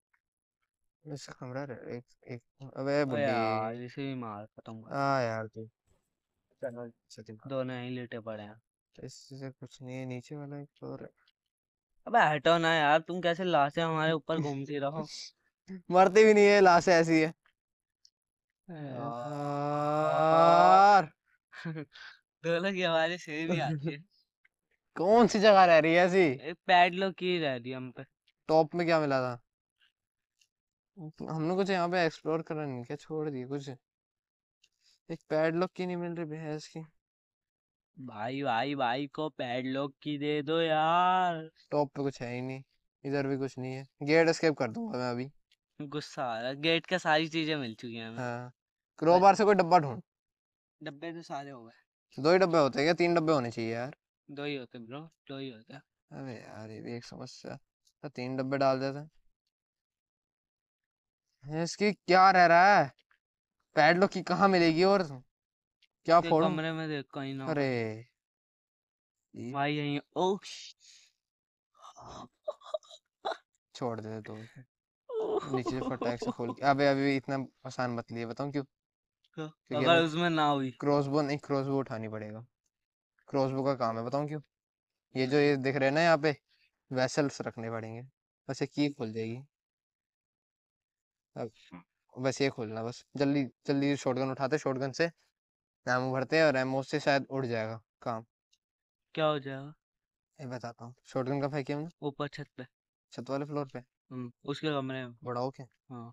[SPEAKER 2] इसका कमरा रे- एक एक अबे अबे बुड्ढी यार
[SPEAKER 1] इसे भी मार खत्म कर आ यार तू तो सचिन दोनों ही लेटे पड़े हैं तो
[SPEAKER 2] इससे कुछ
[SPEAKER 1] नहीं है नीचे वाला एक फ्लोर है अबे हटो ना यार तुम कैसे लाशें हमारे ऊपर घूमती रहो
[SPEAKER 2] मरती भी नहीं है लाश ऐसी है यार
[SPEAKER 1] दोनों की हमारी सेम भी आती है
[SPEAKER 2] कौन सी जगह रह रही है ऐसी
[SPEAKER 1] एक पैड की रह रही है हम पे
[SPEAKER 2] टॉप में क्या मिला था हमने कुछ तो यहाँ पे एक्सप्लोर करा नहीं क्या छोड़ दिए कुछ एक पैडलॉक की नहीं मिल रही भैंस की
[SPEAKER 1] भाई भाई भाई को पैडलॉक की दे दो
[SPEAKER 2] यार टॉप पे कुछ है ही नहीं इधर भी कुछ नहीं है गेट एस्केप कर दूंगा मैं अभी गुस्सा
[SPEAKER 1] आ रहा गेट का सारी चीजें मिल चुकी हैं
[SPEAKER 2] हाँ क्रोबार से कोई डब्बा ढूंढ
[SPEAKER 1] डब्बे तो सारे हो गए
[SPEAKER 2] दो ही डब्बे होते हैं क्या तीन डब्बे होने चाहिए यार
[SPEAKER 1] दो ही होते ब्रो दो ही होते
[SPEAKER 2] अबे यार ये भी एक समस्या तो तीन डब्बे डाल देते हैं इसकी क्या रह रहा है पैडलॉक की कहा मिलेगी और क्या फोड़ कमरे में देख कहीं ना अरे भाई यहीं ओ छोड़ दे तो नीचे से फटाक से खोल के अबे अभी इतना आसान मत लिए बताऊं क्यों क्योंकि अगर उसमें ना हुई क्रॉसबो नहीं क्रॉसबो उठानी पड़ेगा क्रॉसबो का काम है बताऊं क्यों ये जो ये दिख रहे हैं ना यहाँ पे वेसल्स रखने पड़ेंगे बस ये की खुल जाएगी अब बस ये खोलना बस जल्दी जल्दी शॉटगन उठाते शॉटगन से एमओ भरते हैं और एमओ से शायद उड़ जाएगा काम क्या हो जाएगा ये बताता हूँ शॉटगन का फेंकिए हमने ऊपर छत पे छत वाले फ्लोर पे
[SPEAKER 1] हम्म, उसके कमरे में बड़ा क्या
[SPEAKER 2] हाँ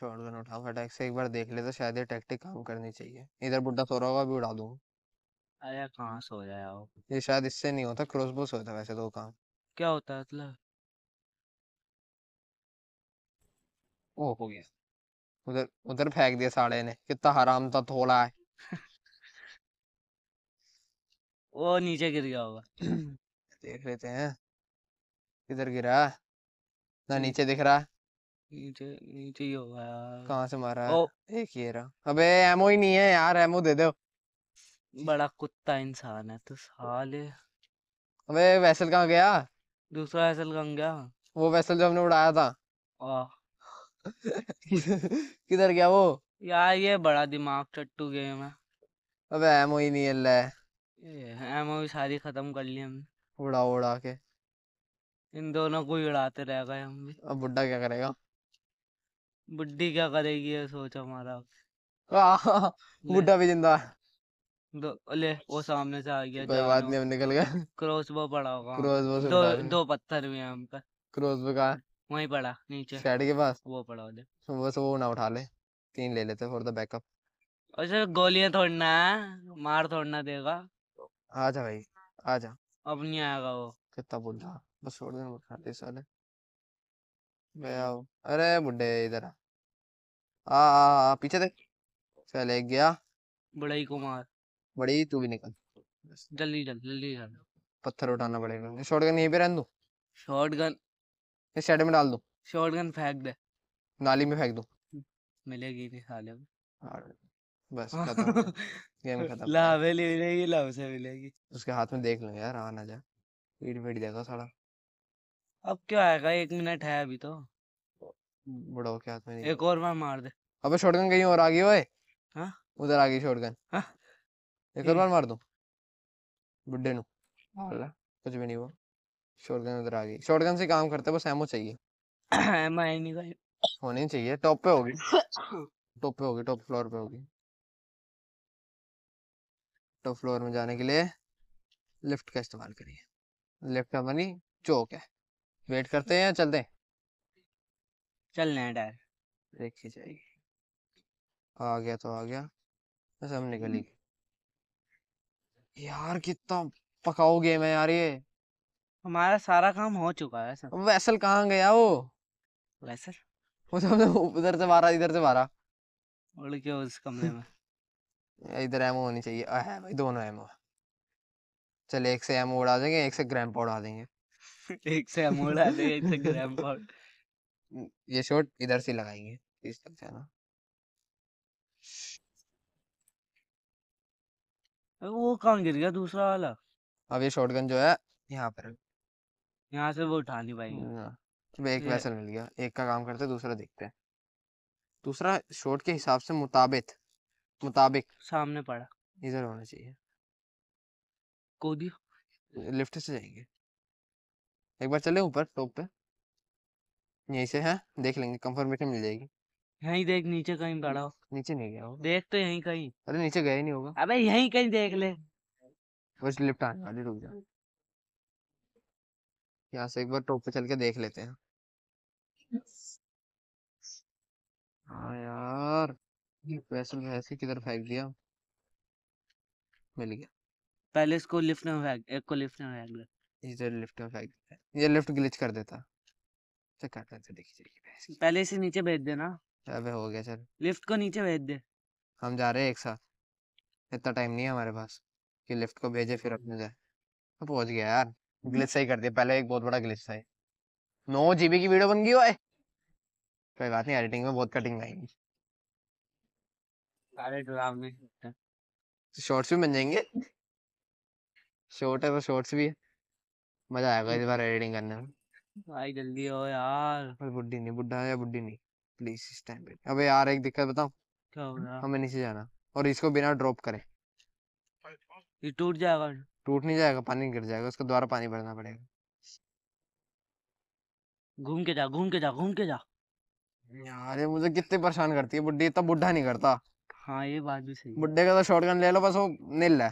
[SPEAKER 2] शॉटगन उठाओ फटाक से एक बार देख लेते तो शायद ये टैक्टिक काम करनी चाहिए इधर बुढ़ा सो रहा होगा अभी उड़ा दूंगा
[SPEAKER 1] अरे कहाँ सो जाए
[SPEAKER 2] ये शायद इससे नहीं होता क्रॉसबो से होता वैसे तो काम
[SPEAKER 1] क्या होता है मतलब
[SPEAKER 2] वो हो गया उधर उधर फेंक दिया साड़े ने कितना हराम था थोड़ा है
[SPEAKER 1] वो नीचे गिर गया होगा देख
[SPEAKER 2] लेते हैं किधर गिरा ना नीचे दिख रहा नीचे नीचे ही होगा यार कहाँ से मारा ओ एक ये रहा अबे एमओ ही नहीं है यार एमओ दे दो
[SPEAKER 1] बड़ा कुत्ता इंसान है तो साले
[SPEAKER 2] अबे वैसल कहाँ गया
[SPEAKER 1] दूसरा वैसल कहाँ गया
[SPEAKER 2] वो वैसल जो हमने उड़ाया था आ किधर गया वो
[SPEAKER 1] यार ये बड़ा दिमाग टट्टू गेम है
[SPEAKER 2] अबे एमओ ही नहीं है
[SPEAKER 1] एमओ भी सारी खत्म कर ली
[SPEAKER 2] हमने उड़ा उड़ा के
[SPEAKER 1] इन दोनों को ही उड़ाते रह गए हम भी
[SPEAKER 2] अब बुड्ढा क्या करेगा
[SPEAKER 1] बुड्ढी क्या करेगी ये सोच हमारा
[SPEAKER 2] बुड्ढा भी जिंदा है
[SPEAKER 1] दो ले वो सामने से आ गया कोई
[SPEAKER 2] बात नहीं हम निकल गए
[SPEAKER 1] क्रॉसबो पड़ा होगा क्रॉसबो से दो, दो पत्थर भी हैं हम पर
[SPEAKER 2] क्रॉसबो कहाँ वहीं पड़ा नीचे शेड के पास वो पड़ा उधर बस वो ना उठा ले तीन ले लेते फॉर द बैकअप
[SPEAKER 1] अच्छा गोलियां थोड़ना है मार थोड़ना देगा
[SPEAKER 2] आ जा भाई आ जा
[SPEAKER 1] अब नहीं आएगा वो कितना बुढ़ा बस छोड़ देना मत
[SPEAKER 2] खाते साले मैं हम्म। आओ अरे बुड्ढे इधर आ आ, आ, पीछे देख चले गया बड़ई को मार बड़ई तू भी निकल
[SPEAKER 1] जल्दी जल्दी जल्दी
[SPEAKER 2] पत्थर उठाना पड़ेगा शॉटगन यहीं पे रहने दो शॉटगन इस शेड में डाल दो शॉटगन फेंक दे नाली में फेंक दो
[SPEAKER 1] मिलेगी नहीं साले
[SPEAKER 2] बस खत्म गेम खत्म ला ले मिलेगी ला से मिलेगी उसके हाथ में देख लो यार आ ना जा पीट पीट देगा साला
[SPEAKER 1] अब क्यों आएगा एक मिनट है अभी तो
[SPEAKER 2] बड़ा के हाथ में एक
[SPEAKER 1] और बार मार दे
[SPEAKER 2] अबे शॉटगन कहीं और आ गई ओए हां उधर आ गई शॉटगन हां एक और बार मार दो बुड्ढे नु
[SPEAKER 1] कुछ
[SPEAKER 2] भी नहीं हुआ शॉटगन उधर आ गई शॉटगन से काम करते बस एमओ चाहिए एमओ है नहीं भाई होनी चाहिए टॉप पे होगी टॉप पे होगी टॉप फ्लोर पे होगी टॉप फ्लोर में जाने के लिए लिफ्ट का इस्तेमाल करिए लिफ्ट का मनी मतलब चौक है वेट करते हैं या चलते हैं
[SPEAKER 1] चल रहे हैं डायर
[SPEAKER 2] देखी जाएगी आ गया तो आ गया बस हम निकली हम्म। यार कितना पकाओ गेम है यार ये
[SPEAKER 1] हमारा सारा काम हो चुका है सर
[SPEAKER 2] वैसल कहाँ गया वो वैसल वो सब तो उधर से मारा इधर से मारा उड़ के उस कमरे में इधर एमओ होनी चाहिए आ, है भाई दोनों एमओ चल एक से एमओ उड़ा देंगे एक से ग्रैंड उड़ा देंगे एक से एमओ उड़ा देंगे एक से
[SPEAKER 1] ग्रैंड
[SPEAKER 2] ये शॉट इधर से लगाएंगे इस तक से ना वो कहाँ गिर गया दूसरा वाला अब ये शॉटगन जो है यहाँ
[SPEAKER 1] पर यहाँ से वो उठा नहीं पाएंगे मैं
[SPEAKER 2] हाँ, एक ये- वेसल मिल गया एक का काम करते दूसरा देखते हैं दूसरा शॉट के हिसाब से मुताबिक मुताबिक सामने पड़ा इधर होना चाहिए कोदी लेफ्ट से जाएंगे एक बार चले ऊपर टॉप पे यहीं से है देख लेंगे कंफर्मेशन मिल जाएगी
[SPEAKER 1] यहीं देख नीचे कहीं पड़ा हो नीचे नहीं गया होगा देख तो यहीं कहीं
[SPEAKER 2] अरे नीचे गया ही नहीं होगा अबे यहीं
[SPEAKER 1] कहीं देख ले
[SPEAKER 2] बस लिफ्ट आने वाली रुक जा यहाँ से एक बार टॉप पे चल के देख लेते हैं हाँ यार वैसे किधर फेंक दिया मिल गया पहले इसको
[SPEAKER 1] लिफ्ट में फेंक एक को लिफ्ट
[SPEAKER 2] में फेंक इधर लिफ्ट में फेंक ये लिफ्ट ग्लिच कर देता चेक करते हैं देखिए देखिए पहले इसे नीचे भेज देना अबे हो गया चल लिफ्ट को नीचे भेज दे हम जा रहे हैं एक साथ इतना टाइम नहीं है हमारे पास कि लिफ्ट को भेजे फिर अपने जाए पहुंच गया यार ग्लिच सही कर दिया पहले एक बहुत बड़ा ग्लिच था नौ जीबी की वीडियो बन गई है कोई बात नहीं एडिटिंग में बहुत कटिंग आएगी
[SPEAKER 1] सारे ड्रामे
[SPEAKER 2] शॉर्ट्स भी बन जाएंगे शॉर्ट है तो शॉर्ट्स भी है मजा आएगा इस बार एडिटिंग करने में भाई जल्दी हो यार पर बुड्ढी नहीं बुड्ढा या बुड्ढी नहीं प्लीज इस टाइम पे अबे यार एक दिक्कत बताऊं क्या हो रहा हमें नीचे जाना और इसको बिना ड्रॉप करें
[SPEAKER 1] ये टूट जाएगा
[SPEAKER 2] टूट नहीं जाएगा पानी गिर जाएगा उसके द्वारा पानी भरना पड़ेगा
[SPEAKER 1] घूम के जा घूम के जा घूम के जा
[SPEAKER 2] यार ये मुझे कितने परेशान करती है बुड्ढी इतना तो बुढ़ा नहीं करता हाँ ये बात भी सही बुड्ढे का तो शॉटगन ले लो बस वो नील है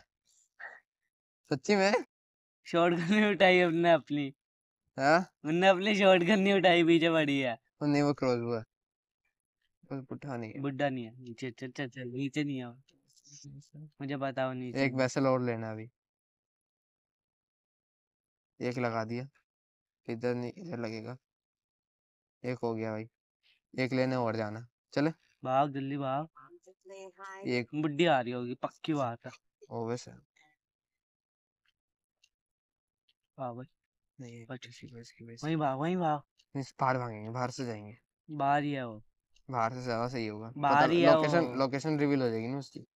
[SPEAKER 2] सच्ची में
[SPEAKER 1] शॉटगन नहीं उठाई अपने अपनी हाँ उनने अपनी शॉटगन नहीं उठाई पीछे पड़ी है तो
[SPEAKER 2] नहीं वो क्रॉस हुआ बस बुढ़ा नहीं
[SPEAKER 1] है बुढ़ा नहीं है नीचे चल चल नीचे नहीं है मुझे बताओ नीचे एक वैसल
[SPEAKER 2] और लेना अभी एक लगा दिया इधर नहीं इधर लगेगा एक हो गया भाई एक लेने और जाना चले
[SPEAKER 1] भाग जल्दी भाग एक बुढ़ी आ रही होगी पक्की बात है ओ वैसे
[SPEAKER 2] भाग भाई नहीं
[SPEAKER 1] बाहर भागेंगे बाहर से जाएंगे
[SPEAKER 2] बाहर ही है वो बाहर से ज्यादा सही होगा बाहर ही लोकेशन लोकेशन रिवील हो जाएगी ना उसकी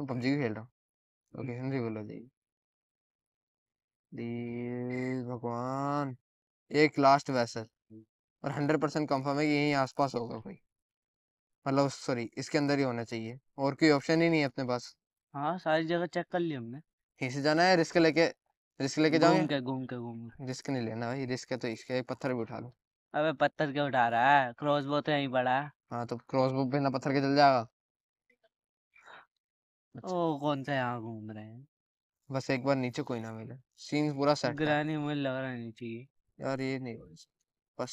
[SPEAKER 2] पबजी भी खेल रहा हूँ लोकेशन हम्म। रिवील हो जाएगी भगवान एक लास्ट वैसल और हंड्रेड परसेंट कंफर्म है कि यहीं आसपास होगा कोई मतलब सॉरी इसके अंदर ही होना चाहिए और कोई ऑप्शन ही नहीं है अपने पास
[SPEAKER 1] हाँ सारी जगह चेक कर लिया हमने
[SPEAKER 2] यहीं से जाना है रिस्क लेके रिस्क लेके जाऊँ घूम के घूम के घूम रिस्क नहीं लेना भाई रिस्क है तो इसके पत्थर भी उठा लो
[SPEAKER 1] अबे पत्थर क्यों उठा रहा है क्रॉस बो तो यहीं पड़ा है
[SPEAKER 2] हाँ तो क्रॉस बो बिना पत्थर के चल जाएगा ओ कौन सा यहाँ घूम रहे हैं बस एक बार नीचे कोई ना मिले सीन पूरा सेट ग्रैनी मुझे लग रहा नहीं चाहिए यार ये नहीं बस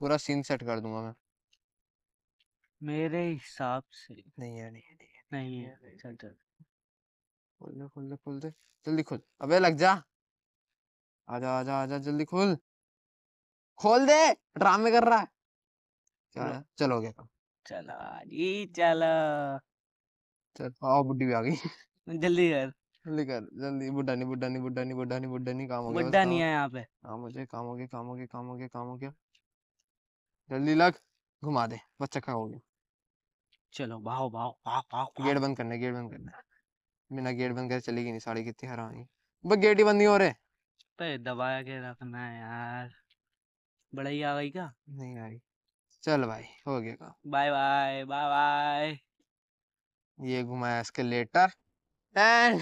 [SPEAKER 2] पूरा सीन सेट कर दूंगा मैं
[SPEAKER 1] मेरे हिसाब से नहीं है नहीं है नहीं है चल चल
[SPEAKER 2] खोल दे खोल दे खोल दे जल्दी खोल अबे लग जा आजा आजा आजा जल्दी खोल खोल दे ड्रामे कर रहा है चलो चलो गया काम चलो जी चलो चल आओ बुड्ढी भी आ गई जल्दी कर जल्दी कर जल्दी बुड्ढा नहीं बुढ़ा नहीं बुढ़ा नहीं बुढ़ा नहीं बुढ़ा नहीं काम हो गया बुढ़ा नहीं है यहाँ पे काम हो जाए काम हो गया काम हो गया काम हो गया काम हो गया जल्दी लग घुमा दे बस चक्का हो गया चलो भाओ भाओ भाओ भाओ गेट बंद करना गेट बंद करना बिना गेट बंद करे चलेगी नहीं साड़ी कितनी हरा आई बस गेट ही बंद नहीं हो रहे
[SPEAKER 1] पे दबाया के रखना है यार बड़ा ही आ गई क्या नहीं आई
[SPEAKER 2] चल भाई हो गया काम बाय बाय बाय बाय ये घुमाया इसके लेटर एंड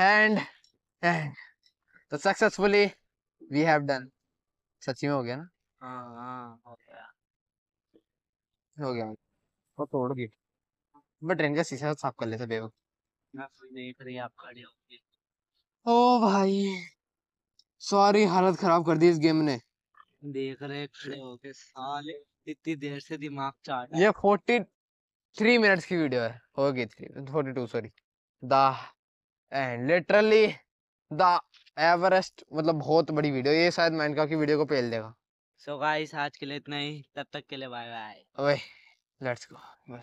[SPEAKER 2] एंड एंड तो सक्सेसफुली वी हैव डन सच में हो गया ना
[SPEAKER 1] हाँ, हाँ हो गया
[SPEAKER 2] हो गया वो तोड़ गई मैं ट्रेन का शीशा साफ कर लेता बेवकूफ ओ भाई सॉरी हालत खराब कर दी इस गेम ने
[SPEAKER 1] देख रहे खड़े हो होके साले इतनी देर से दिमाग चाट
[SPEAKER 2] ये फोर्टी थ्री मिनट्स की वीडियो है थ्री फोर्टी टू सॉरी दाह एंड लिटरली द एवरेस्ट मतलब बहुत बड़ी वीडियो ये शायद माइनक्राफ्ट की वीडियो को पेल देगा
[SPEAKER 1] सो so गाइस आज के लिए इतना ही तब तक के लिए बाय बाय
[SPEAKER 2] ओए लेट्स गो